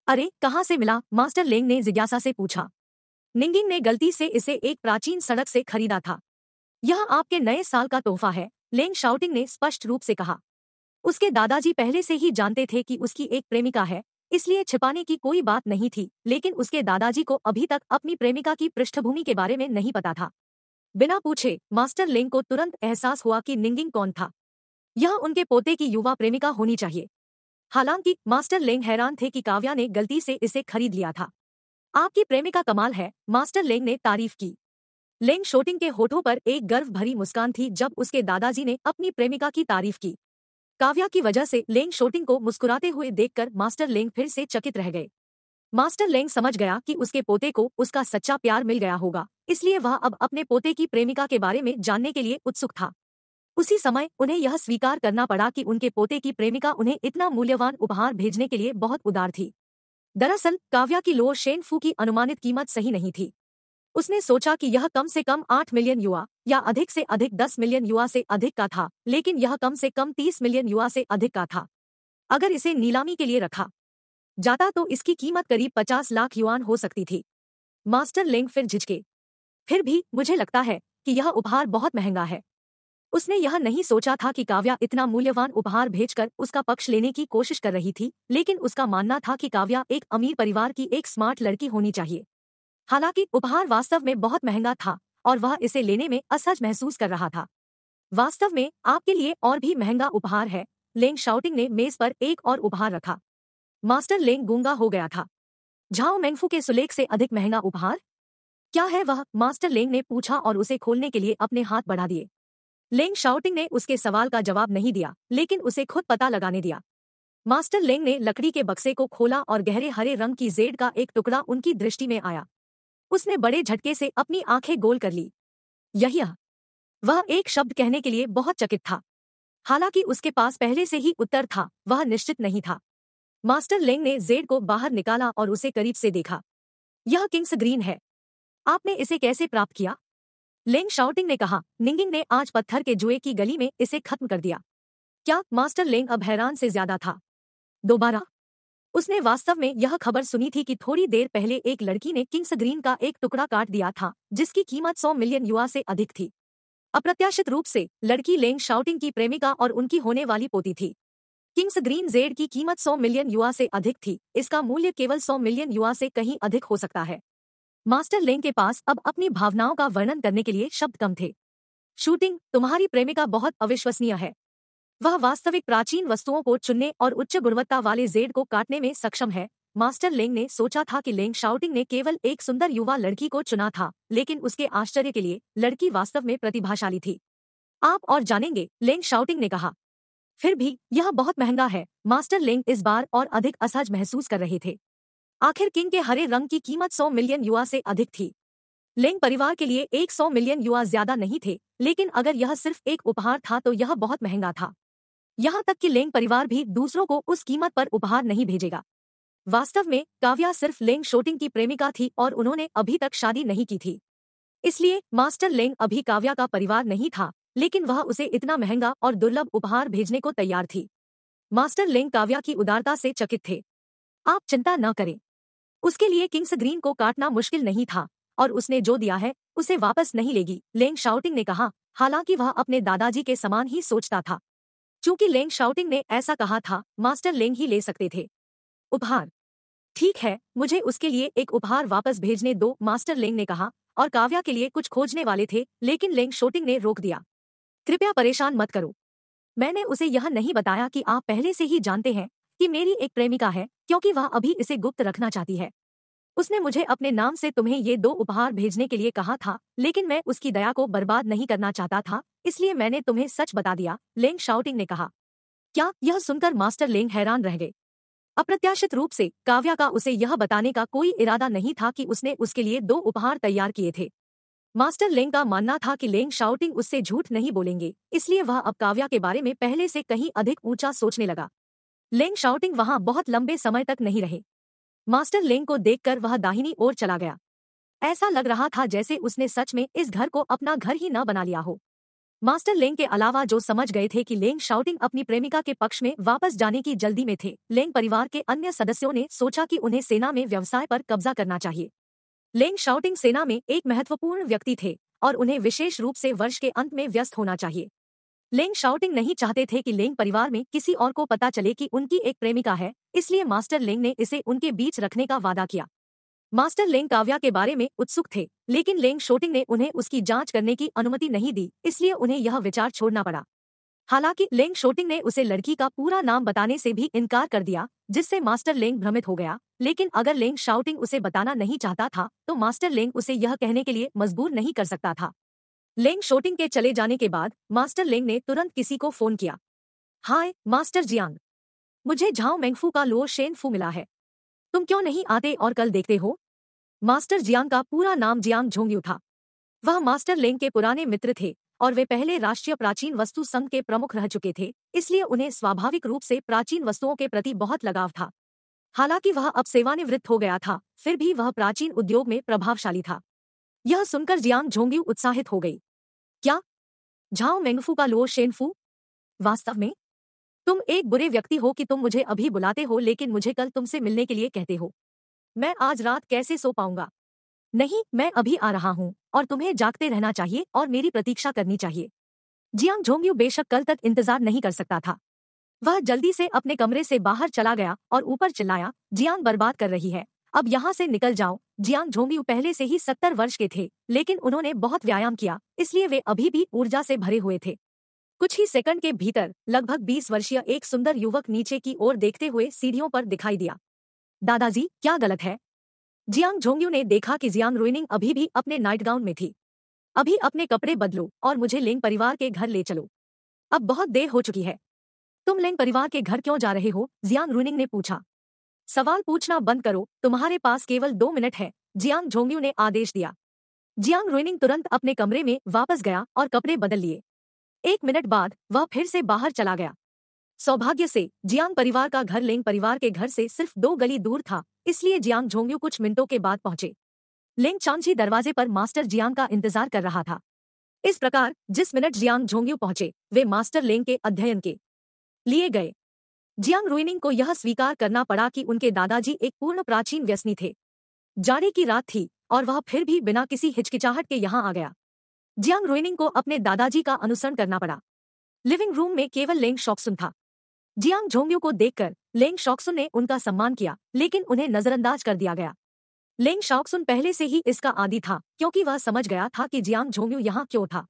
S1: अरे कहाँ से मिला मास्टर लेंग ने जिज्ञासा से पूछा निंगिंग ने गलती से इसे एक प्राचीन सड़क से खरीदा था यह आपके नए साल का तोहफा है लेंग शाउटिंग ने स्पष्ट रूप से कहा उसके दादाजी पहले से ही जानते थे कि उसकी एक प्रेमिका है इसलिए छिपाने की कोई बात नहीं थी लेकिन उसके दादाजी को अभी तक अपनी प्रेमिका की पृष्ठभूमि के बारे में नहीं पता था बिना पूछे मास्टर लिंग को तुरंत एहसास हुआ कि निंगिंग कौन था यह उनके पोते की युवा प्रेमिका होनी चाहिए हालांकि मास्टर लिंग हैरान थे कि काव्या ने गलती से इसे खरीद लिया था आपकी प्रेमिका कमाल है मास्टर लिंग ने तारीफ की लेंग शोटिंग के होठों पर एक गर्व भरी मुस्कान थी जब उसके दादाजी ने अपनी प्रेमिका की तारीफ की काव्या की वजह से लेंग शोटिंग को मुस्कुराते हुए देखकर मास्टर लेंग फिर से चकित रह गए मास्टर लेंग समझ गया कि उसके पोते को उसका सच्चा प्यार मिल गया होगा इसलिए वह अब अपने पोते की प्रेमिका के बारे में जानने के लिए उत्सुक था उसी समय उन्हें यह स्वीकार करना पड़ा कि उनके पोते की प्रेमिका उन्हें इतना मूल्यवान उपहार भेजने के लिए बहुत उदार थी दरअसल काव्या की लोअर शेन फू की अनुमानित कीमत सही नहीं थी उसने सोचा कि यह कम से कम आठ मिलियन युवा या अधिक से अधिक दस मिलियन युवा से अधिक का था लेकिन यह कम से कम तीस मिलियन युवा से अधिक का था अगर इसे नीलामी के लिए रखा जाता तो इसकी कीमत करीब पचास लाख युवान हो सकती थी मास्टर लेंग फिर झिझके फिर भी मुझे लगता है कि यह उपहार बहुत महंगा है उसने यह नहीं सोचा था कि काव्या इतना मूल्यवान उपहार भेजकर उसका पक्ष लेने की कोशिश कर रही थी लेकिन उसका मानना था कि काव्या एक अमीर परिवार की एक स्मार्ट लड़की होनी चाहिए हालांकि उपहार वास्तव में बहुत महंगा था और वह इसे लेने में असहज महसूस कर रहा था वास्तव में आपके लिए और भी महंगा उपहार है लेंग शाउटिंग ने मेज पर एक और उपहार रखा मास्टर लेंग गूंगा हो गया था झाओ मेंगफू के सुलेख से अधिक महंगा उपहार क्या है वह मास्टर लेंग ने पूछा और उसे खोलने के लिए अपने हाथ बढ़ा दिए लेंग शाउटिंग ने उसके सवाल का जवाब नहीं दिया लेकिन उसे खुद पता लगाने दिया मास्टर लेंग ने लकड़ी के बक्से को खोला और गहरे हरे रंग की जेड का एक टुकड़ा उनकी दृष्टि में आया उसने बड़े झटके से अपनी आंखें गोल कर ली यही वह एक शब्द कहने के लिए बहुत चकित था हालांकि उसके पास पहले से ही उत्तर था वह निश्चित नहीं था मास्टर लेंग ने जेड को बाहर निकाला और उसे करीब से देखा यह किंग्स ग्रीन है आपने इसे कैसे प्राप्त किया लेंग शाउटिंग ने कहा निंगिंग ने आज पत्थर के जुए की गली में इसे खत्म कर दिया क्या मास्टर लेंग अब हैरान से ज्यादा था दोबारा उसने वास्तव में यह खबर सुनी थी कि थोड़ी देर पहले एक लड़की ने किंग्स ग्रीन का एक टुकड़ा काट दिया था जिसकी कीमत 100 मिलियन युवा से अधिक थी अप्रत्याशित रूप से लड़की लेंग शाउटिंग की प्रेमिका और उनकी होने वाली पोती थी किंग्स ग्रीन जेड की कीमत 100 मिलियन युवा से अधिक थी इसका मूल्य केवल 100 मिलियन युवा से कहीं अधिक हो सकता है मास्टर लेन के पास अब अपनी भावनाओं का वर्णन करने के लिए शब्द कम थे शूटिंग तुम्हारी प्रेमिका बहुत अविश्वसनीय है वह वास्तविक प्राचीन वस्तुओं को चुनने और उच्च गुणवत्ता वाले जेड को काटने में सक्षम है मास्टर लेंग ने सोचा था कि लेंग शाउटिंग ने केवल एक सुंदर युवा लड़की को चुना था लेकिन उसके आश्चर्य के लिए लड़की वास्तव में प्रतिभाशाली थी आप और जानेंगे लेंग शाउटिंग ने कहा फिर भी यह बहुत महंगा है मास्टर लेंग इस बार और अधिक असहज महसूस कर रहे थे आखिर किंग के हरे रंग की कीमत 100 मिलियन युवा से अधिक थी लेंग परिवार के लिए 100 मिलियन युवा ज्यादा नहीं थे लेकिन अगर यह सिर्फ एक उपहार था तो यह बहुत महंगा था यहां तक कि लेंग परिवार भी दूसरों को उस कीमत पर उपहार नहीं भेजेगा वास्तव में काव्या सिर्फ लेंग शोटिंग की प्रेमिका थी और उन्होंने अभी तक शादी नहीं की थी इसलिए मास्टर लेंग अभी काव्या का परिवार नहीं था लेकिन वह उसे इतना महंगा और दुर्लभ उपहार भेजने को तैयार थी मास्टर लेंग काव्या की उदारता से चकित थे आप चिंता न करें उसके लिए किंग्स ग्रीन को काटना मुश्किल नहीं था और उसने जो दिया है उसे वापस नहीं लेगी लेंग शाउटिंग ने कहा हालांकि वह अपने दादाजी के समान ही सोचता था क्योंकि लेंग शाउटिंग ने ऐसा कहा था मास्टर लेंग ही ले सकते थे उपहार ठीक है मुझे उसके लिए एक उपहार वापस भेजने दो मास्टर लेंग ने कहा और काव्या के लिए कुछ खोजने वाले थे लेकिन लेंग शोटिंग ने रोक दिया कृपया परेशान मत करो मैंने उसे यह नहीं बताया कि आप पहले से ही जानते हैं कि मेरी एक प्रेमिका है क्योंकि वह अभी इसे गुप्त रखना चाहती है उसने मुझे अपने नाम से तुम्हें ये दो उपहार भेजने के लिए कहा था लेकिन मैं उसकी दया को बर्बाद नहीं करना चाहता था इसलिए मैंने तुम्हें सच बता दिया लेंग शाउटिंग ने कहा क्या यह सुनकर मास्टर लेंग हैरान रह गए अप्रत्याशित रूप से काव्या का उसे यह बताने का कोई इरादा नहीं था कि उसने उसके लिए दो उपहार तैयार किए थे मास्टर लेंग का मानना था कि लेंग शाउटिंग उससे झूठ नहीं बोलेंगे इसलिए वह अब काव्या के बारे में पहले से कहीं अधिक ऊंचा सोचने लगा लेंग शाउटिंग वहां बहुत लंबे समय तक नहीं रहे मास्टर लेंग को देखकर वह दाहिनी ओर चला गया ऐसा लग रहा था जैसे उसने सच में इस घर को अपना घर ही न बना लिया हो मास्टर लेंग के अलावा जो समझ गए थे कि लेंग शाउटिंग अपनी प्रेमिका के पक्ष में वापस जाने की जल्दी में थे लेंग परिवार के अन्य सदस्यों ने सोचा कि उन्हें सेना में व्यवसाय पर कब्जा करना चाहिए लेंग शाउटिंग सेना में एक महत्वपूर्ण व्यक्ति थे और उन्हें विशेष रूप से वर्ष के अंत में व्यस्त होना चाहिए लेंग शाउटिंग नहीं चाहते थे कि लेंग परिवार में किसी और को पता चले कि उनकी एक प्रेमिका है इसलिए मास्टर लेंग ने इसे उनके बीच रखने का वादा किया मास्टर लेंग काव्या के बारे में उत्सुक थे लेकिन लेंग शोटिंग ने उन्हें उसकी जांच करने की अनुमति नहीं दी इसलिए उन्हें यह विचार छोड़ना पड़ा हालांकि लेंग शोटिंग ने उसे लड़की का पूरा नाम बताने से भी इनकार कर दिया जिससे मास्टर लेंग भ्रमित हो गया लेकिन अगर लेंग शाउटिंग उसे बताना नहीं चाहता था तो मास्टर लेंग उसे यह कहने के लिए मजबूर नहीं कर सकता था लेंग शूटिंग के चले जाने के बाद मास्टर लेंग ने तुरंत किसी को फोन किया हाय मास्टर जियांग मुझे झाओ मैंगफू का लुओ शेन फू मिला है तुम क्यों नहीं आते और कल देखते हो मास्टर जियांग का पूरा नाम जियांग झोंगी उठा वह मास्टर लेंग के पुराने मित्र थे और वे पहले राष्ट्रीय प्राचीन वस्तु संघ के प्रमुख रह चुके थे इसलिए उन्हें स्वाभाविक रूप से प्राचीन वस्तुओं के प्रति बहुत लगाव था हालांकि वह अब सेवानिवृत्त हो गया था फिर भी वह प्राचीन उद्योग में प्रभावशाली था यह सुनकर जियांग झोंगी उत्साहित हो गई क्या झाओ मेंगफू का लो शेनफू वास्तव में तुम एक बुरे व्यक्ति हो कि तुम मुझे अभी बुलाते हो लेकिन मुझे कल तुमसे मिलने के लिए कहते हो मैं आज रात कैसे सो पाऊंगा नहीं मैं अभी आ रहा हूँ और तुम्हें जागते रहना चाहिए और मेरी प्रतीक्षा करनी चाहिए जियांग झोंगयू बेशक कल तक इंतजार नहीं कर सकता था वह जल्दी से अपने कमरे से बाहर चला गया और ऊपर चिल्लाया जियांग बर्बाद कर रही है अब यहाँ से निकल जाओ जियांग झोंगी पहले से ही सत्तर वर्ष के थे लेकिन उन्होंने बहुत व्यायाम किया इसलिए वे अभी भी ऊर्जा से भरे हुए थे कुछ ही सेकंड के भीतर लगभग बीस वर्षीय एक सुंदर युवक नीचे की ओर देखते हुए सीढ़ियों पर दिखाई दिया दादाजी क्या गलत है जियांग झोंगियू ने देखा कि जियांग रोइनिंग अभी भी अपने नाइट गाउन में थी अभी अपने कपड़े बदलो और मुझे लिंग परिवार के घर ले चलो अब बहुत देर हो चुकी है तुम लेंग परिवार के घर क्यों जा रहे हो जियांग रूनिंग ने पूछा सवाल पूछना बंद करो तुम्हारे पास केवल दो मिनट है जियांग झोंगयू ने आदेश दिया जियांग रोइनिंग तुरंत अपने कमरे में वापस गया और कपड़े बदल लिए एक मिनट बाद वह फिर से बाहर चला गया सौभाग्य से जियांग परिवार का घर लेंग परिवार के घर से सिर्फ दो गली दूर था इसलिए जियांग झोंगयू कुछ मिनटों के बाद पहुंचे लेंग चांगझी दरवाजे पर मास्टर जियांग का इंतजार कर रहा था इस प्रकार जिस मिनट जियांग झोंगयू पहुंचे वे मास्टर लेंग के अध्ययन के लिए गए जियांग रोइनिंग को यह स्वीकार करना पड़ा कि उनके दादाजी एक पूर्ण प्राचीन व्यसनी थे जाड़े की रात थी और वह फिर भी बिना किसी हिचकिचाहट के यहाँ आ गया जियांग रोइनिंग को अपने दादाजी का अनुसरण करना पड़ा लिविंग रूम में केवल लेंग शॉक्सुन था जियांग झोंग्यू को देखकर लेंग शॉक्सुन ने उनका सम्मान किया लेकिन उन्हें नजरअंदाज कर दिया गया लेंग शॉक्सुन पहले से ही इसका आदि था क्योंकि वह समझ गया था कि जियांग झोंग्यू यहाँ क्यों था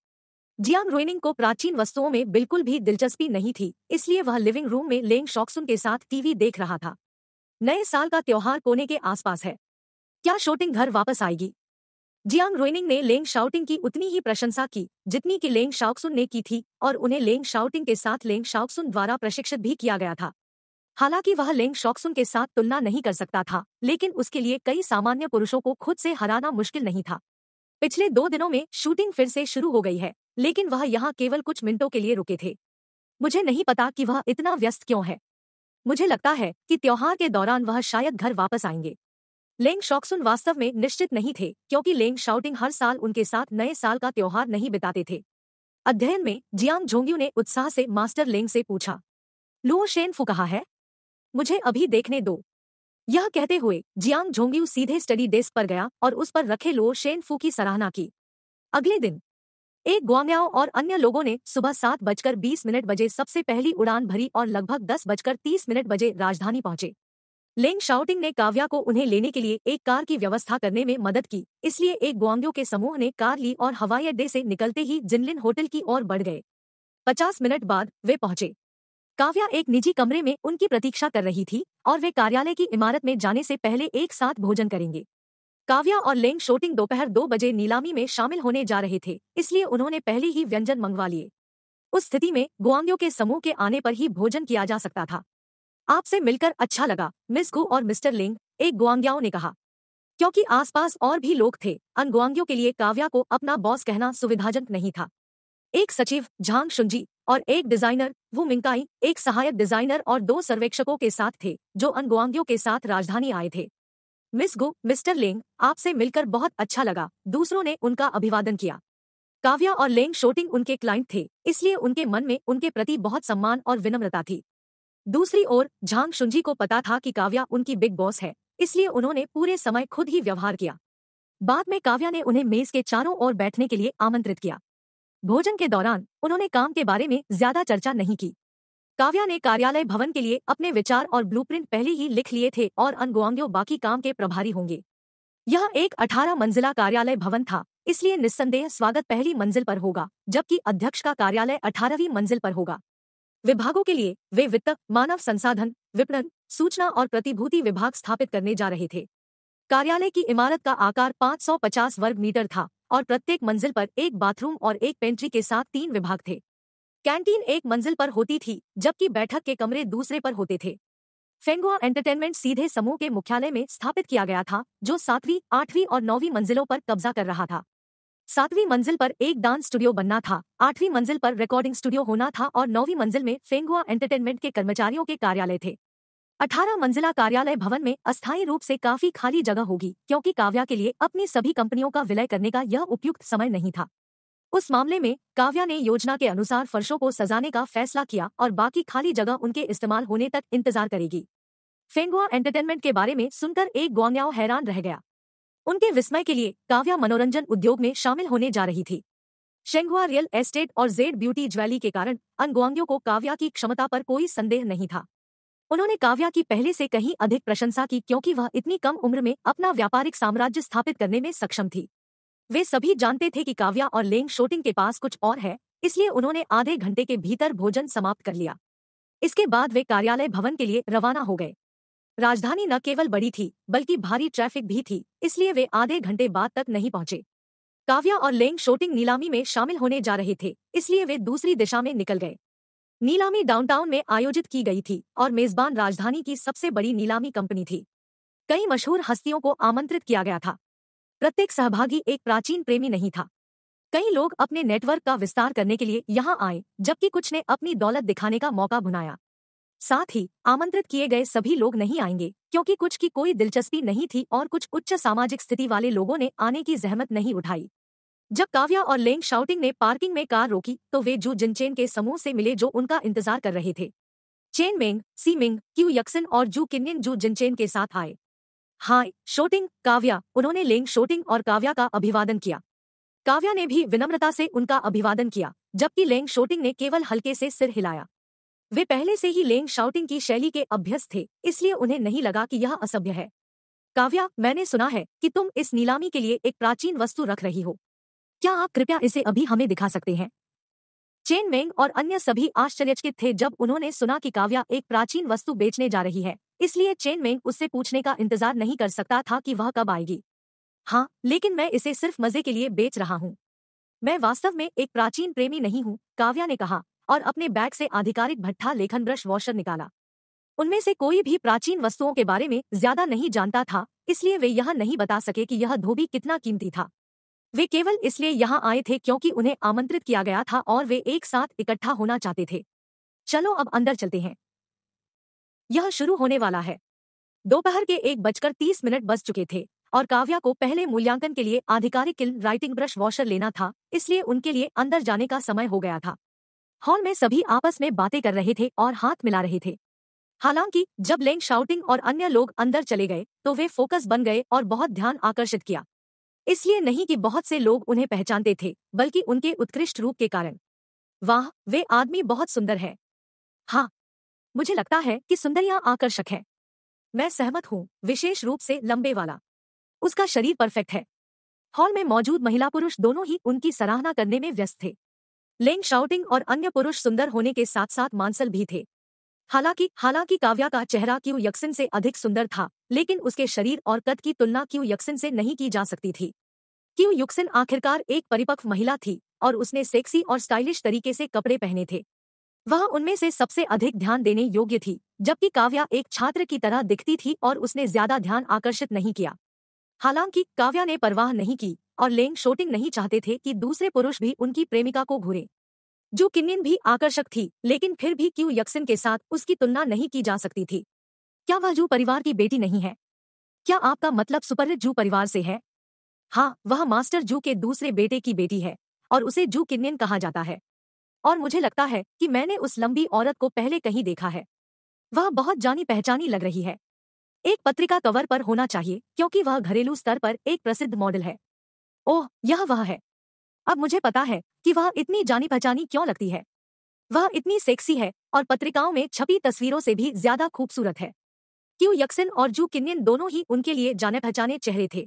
S1: जियान रोइनिंग को प्राचीन वस्तुओं में बिल्कुल भी दिलचस्पी नहीं थी इसलिए वह लिविंग रूम में लेंग शॉक्सुन के साथ टीवी देख रहा था नए साल का त्यौहार कोने के आसपास है क्या शूटिंग घर वापस आएगी जियांग रोइनिंग ने लेंग शाउटिंग की उतनी ही प्रशंसा की जितनी कि लेंग शाउक्सुन ने की थी और उन्हें लेंग शाउटिंग के साथ लेंग शाउक्सुन द्वारा प्रशिक्षित भी किया गया था हालांकि वह लेंग शॉक्सुन के साथ तुलना नहीं कर सकता था लेकिन उसके लिए कई सामान्य पुरुषों को खुद से हराना मुश्किल नहीं था पिछले दो दिनों में शूटिंग फिर से शुरू हो गई है लेकिन वह यहाँ केवल कुछ मिनटों के लिए रुके थे मुझे नहीं पता कि वह इतना व्यस्त क्यों है मुझे लगता है कि त्योहार के दौरान वह शायद घर वापस आएंगे लेंग शॉक्सुन वास्तव में निश्चित नहीं थे क्योंकि लेंग शाउटिंग हर साल उनके साथ नए साल का त्योहार नहीं बिताते थे अध्ययन में जियांग झोंग्यू ने उत्साह से मास्टर लेंग से पूछा लुओ शेन फू कहा है मुझे अभी देखने दो यह कहते हुए जियांग झोंगियू सीधे स्टडी डेस्क पर गया और उस पर रखे लो शेन फू की सराहना की अगले दिन एक ग्वामियाओ और अन्य लोगों ने सुबह सात बजकर बीस मिनट बजे सबसे पहली उड़ान भरी और लगभग दस बजकर तीस मिनट बजे राजधानी पहुंचे लेंग शाउटिंग ने काव्या को उन्हें लेने के लिए एक कार की व्यवस्था करने में मदद की इसलिए एक ग्वांग्यो के समूह ने कार ली और हवाई अड्डे से निकलते ही जिनलिन होटल की ओर बढ़ गए पचास मिनट बाद वे पहुंचे काव्या एक निजी कमरे में उनकी प्रतीक्षा कर रही थी और वे कार्यालय की इमारत में जाने से पहले एक साथ भोजन करेंगे काव्या और लेंग शोटिंग दोपहर दो बजे नीलामी में शामिल होने जा रहे थे इसलिए उन्होंने पहले ही व्यंजन मंगवा लिए उस स्थिति में गुआंगियों के समूह के आने पर ही भोजन किया जा सकता था आपसे मिलकर अच्छा लगा मिस गु और मिस्टर लिंग एक गुआंग्याओं ने कहा क्योंकि आसपास और भी लोग थे अन गुआंगियों के लिए काव्या को अपना बॉस कहना सुविधाजनक नहीं था एक सचिव झांग शुंजी और एक डिजाइनर वु मिंकाई एक सहायक डिजाइनर और दो सर्वेक्षकों के साथ थे जो अनगुआंगियों के साथ राजधानी आए थे मिस गु मिस्टर लेंग आपसे मिलकर बहुत अच्छा लगा दूसरों ने उनका अभिवादन किया काव्या और लेंग शोटिंग उनके क्लाइंट थे इसलिए उनके मन में उनके प्रति बहुत सम्मान और विनम्रता थी दूसरी ओर झांग शुंजी को पता था कि काव्या उनकी बिग बॉस है इसलिए उन्होंने पूरे समय खुद ही व्यवहार किया बाद में काव्या ने उन्हें मेज के चारों ओर बैठने के लिए आमंत्रित किया भोजन के दौरान उन्होंने काम के बारे में ज्यादा चर्चा नहीं की काव्या ने कार्यालय भवन के लिए अपने विचार और ब्लूप्रिंट पहले ही लिख लिए थे और अनगोआंग्यो बाकी काम के प्रभारी होंगे यह एक 18 मंजिला कार्यालय भवन था इसलिए निस्संदेह स्वागत पहली मंजिल पर होगा जबकि अध्यक्ष का कार्यालय अठारहवीं मंजिल पर होगा विभागों के लिए वे वित्त मानव संसाधन विपणन सूचना और प्रतिभूति विभाग स्थापित करने जा रहे थे कार्यालय की इमारत का आकार 550 वर्ग मीटर था और प्रत्येक मंजिल पर एक बाथरूम और एक पेंट्री के साथ तीन विभाग थे कैंटीन एक मंजिल पर होती थी जबकि बैठक के कमरे दूसरे पर होते थे फेंगुआ एंटरटेनमेंट सीधे समूह के मुख्यालय में स्थापित किया गया था जो सातवीं आठवीं और नौवीं मंजिलों पर कब्जा कर रहा था सातवीं मंजिल पर एक डांस स्टूडियो बनना था आठवीं मंजिल पर रिकॉर्डिंग स्टूडियो होना था और नौवीं मंजिल में फेंगुआ एंटरटेनमेंट के कर्मचारियों के कार्यालय थे 18 मंजिला कार्यालय भवन में अस्थायी रूप से काफी खाली जगह होगी क्योंकि काव्या के लिए अपनी सभी कंपनियों का विलय करने का यह उपयुक्त समय नहीं था उस मामले में काव्या ने योजना के अनुसार फर्शों को सजाने का फैसला किया और बाकी खाली जगह उनके इस्तेमाल होने तक इंतजार करेगी फेंगुआ एंटरटेनमेंट के बारे में सुनकर एक ग्वान्याओ हैरान रह गया उनके विस्मय के लिए काव्या मनोरंजन उद्योग में शामिल होने जा रही थी शेंगुआ रियल एस्टेट और जेड ब्यूटी ज्वेली के कारण अनगोंगियों को काव्या की क्षमता पर कोई संदेह नहीं था उन्होंने काव्या की पहले से कहीं अधिक प्रशंसा की क्योंकि वह इतनी कम उम्र में अपना व्यापारिक साम्राज्य स्थापित करने में सक्षम थी वे सभी जानते थे कि काव्या और लेंग शोटिंग के पास कुछ और है इसलिए उन्होंने आधे घंटे के भीतर भोजन समाप्त कर लिया इसके बाद वे कार्यालय भवन के लिए रवाना हो गए राजधानी न केवल बड़ी थी बल्कि भारी ट्रैफिक भी थी इसलिए वे आधे घंटे बाद तक नहीं पहुंचे काव्या और लेंग शोटिंग नीलामी में शामिल होने जा रहे थे इसलिए वे दूसरी दिशा में निकल गए नीलामी डाउनटाउन में आयोजित की गई थी और मेजबान राजधानी की सबसे बड़ी नीलामी कंपनी थी कई मशहूर हस्तियों को आमंत्रित किया गया था प्रत्येक सहभागी एक प्राचीन प्रेमी नहीं था कई लोग अपने नेटवर्क का विस्तार करने के लिए यहाँ आए जबकि कुछ ने अपनी दौलत दिखाने का मौका भुनाया साथ ही आमंत्रित किए गए सभी लोग नहीं आएंगे क्योंकि कुछ की कोई दिलचस्पी नहीं थी और कुछ उच्च सामाजिक स्थिति वाले लोगों ने आने की जहमत नहीं उठाई जब काव्या और लेंग शाउटिंग ने पार्किंग में कार रोकी तो वे जू जिनचेन के समूह से मिले जो उनका इंतजार कर रहे थे चेन मेंग सी मिंग क्यू यक्सन और जू किन्न जू जिनचेन के साथ आए हाय शोटिंग काव्या उन्होंने लेंग शोटिंग और काव्या का अभिवादन किया काव्या ने भी विनम्रता से उनका अभिवादन किया जबकि लेंग शोटिंग ने केवल हल्के से सिर हिलाया वे पहले से ही लेंग शाउटिंग की शैली के अभ्यस्त थे इसलिए उन्हें नहीं लगा कि यह असभ्य है काव्या मैंने सुना है कि तुम इस नीलामी के लिए एक प्राचीन वस्तु रख रही हो क्या आप कृपया इसे अभी हमें दिखा सकते हैं चेन मेंग और अन्य सभी आश्चर्यचकित थे जब उन्होंने सुना कि काव्या एक प्राचीन वस्तु बेचने जा रही है इसलिए चेन मेंग उससे पूछने का इंतजार नहीं कर सकता था कि वह कब आएगी हाँ लेकिन मैं इसे सिर्फ मजे के लिए बेच रहा हूँ मैं वास्तव में एक प्राचीन प्रेमी नहीं हूँ काव्या ने कहा और अपने बैग से आधिकारिक भट्ठा लेखन ब्रश वॉशर निकाला उनमें से कोई भी प्राचीन वस्तुओं के बारे में ज्यादा नहीं जानता था इसलिए वे यह नहीं बता सके कि यह धोबी कितना कीमती था वे केवल इसलिए यहाँ आए थे क्योंकि उन्हें आमंत्रित किया गया था और वे एक साथ इकट्ठा होना चाहते थे चलो अब अंदर चलते हैं यह शुरू होने वाला है दोपहर के एक बजकर तीस मिनट बज चुके थे और काव्या को पहले मूल्यांकन के लिए आधिकारिक किल राइटिंग ब्रश वॉशर लेना था इसलिए उनके लिए अंदर जाने का समय हो गया था हॉल में सभी आपस में बातें कर रहे थे और हाथ मिला रहे थे हालांकि जब लेंग शाउटिंग और अन्य लोग अंदर चले गए तो वे फोकस बन गए और बहुत ध्यान आकर्षित किया इसलिए नहीं कि बहुत से लोग उन्हें पहचानते थे बल्कि उनके उत्कृष्ट रूप के कारण वाह वे आदमी बहुत सुंदर है हाँ मुझे लगता है कि सुंदरियां आकर्षक हैं मैं सहमत हूँ विशेष रूप से लंबे वाला उसका शरीर परफेक्ट है हॉल में मौजूद महिला पुरुष दोनों ही उनकी सराहना करने में व्यस्त थे लेंग शाउटिंग और अन्य पुरुष सुंदर होने के साथ साथ मानसल भी थे हालांकि हालांकि काव्या का चेहरा क्यू यक्सिन से अधिक सुंदर था लेकिन उसके शरीर और कद की तुलना क्यू यक्सिन से नहीं की जा सकती थी क्यू युक्सिन आखिरकार एक परिपक्व महिला थी और उसने सेक्सी और स्टाइलिश तरीके से कपड़े पहने थे वह उनमें से सबसे अधिक ध्यान देने योग्य थी जबकि काव्या एक छात्र की तरह दिखती थी और उसने ज्यादा ध्यान आकर्षित नहीं किया हालांकि काव्या ने परवाह नहीं की और लेंग शोटिंग नहीं चाहते थे कि दूसरे पुरुष भी उनकी प्रेमिका को घूरें जो किन्न भी आकर्षक थी लेकिन फिर भी क्यू यक्सिन के साथ उसकी तुलना नहीं की जा सकती थी क्या वह जू परिवार की बेटी नहीं है क्या आपका मतलब सुपरित जू परिवार से है हाँ वह मास्टर जू के दूसरे बेटे की बेटी है और उसे जू किन्न कहा जाता है और मुझे लगता है कि मैंने उस लंबी औरत को पहले कहीं देखा है वह बहुत जानी पहचानी लग रही है एक पत्रिका कवर पर होना चाहिए क्योंकि वह घरेलू स्तर पर एक प्रसिद्ध मॉडल है ओह यह वह है अब मुझे पता है कि वह इतनी जानी पहचानी क्यों लगती है वह इतनी सेक्सी है और पत्रिकाओं में छपी तस्वीरों से भी ज्यादा खूबसूरत है क्यू यक्सिन और जू किन्न दोनों ही उनके लिए जाने पहचाने चेहरे थे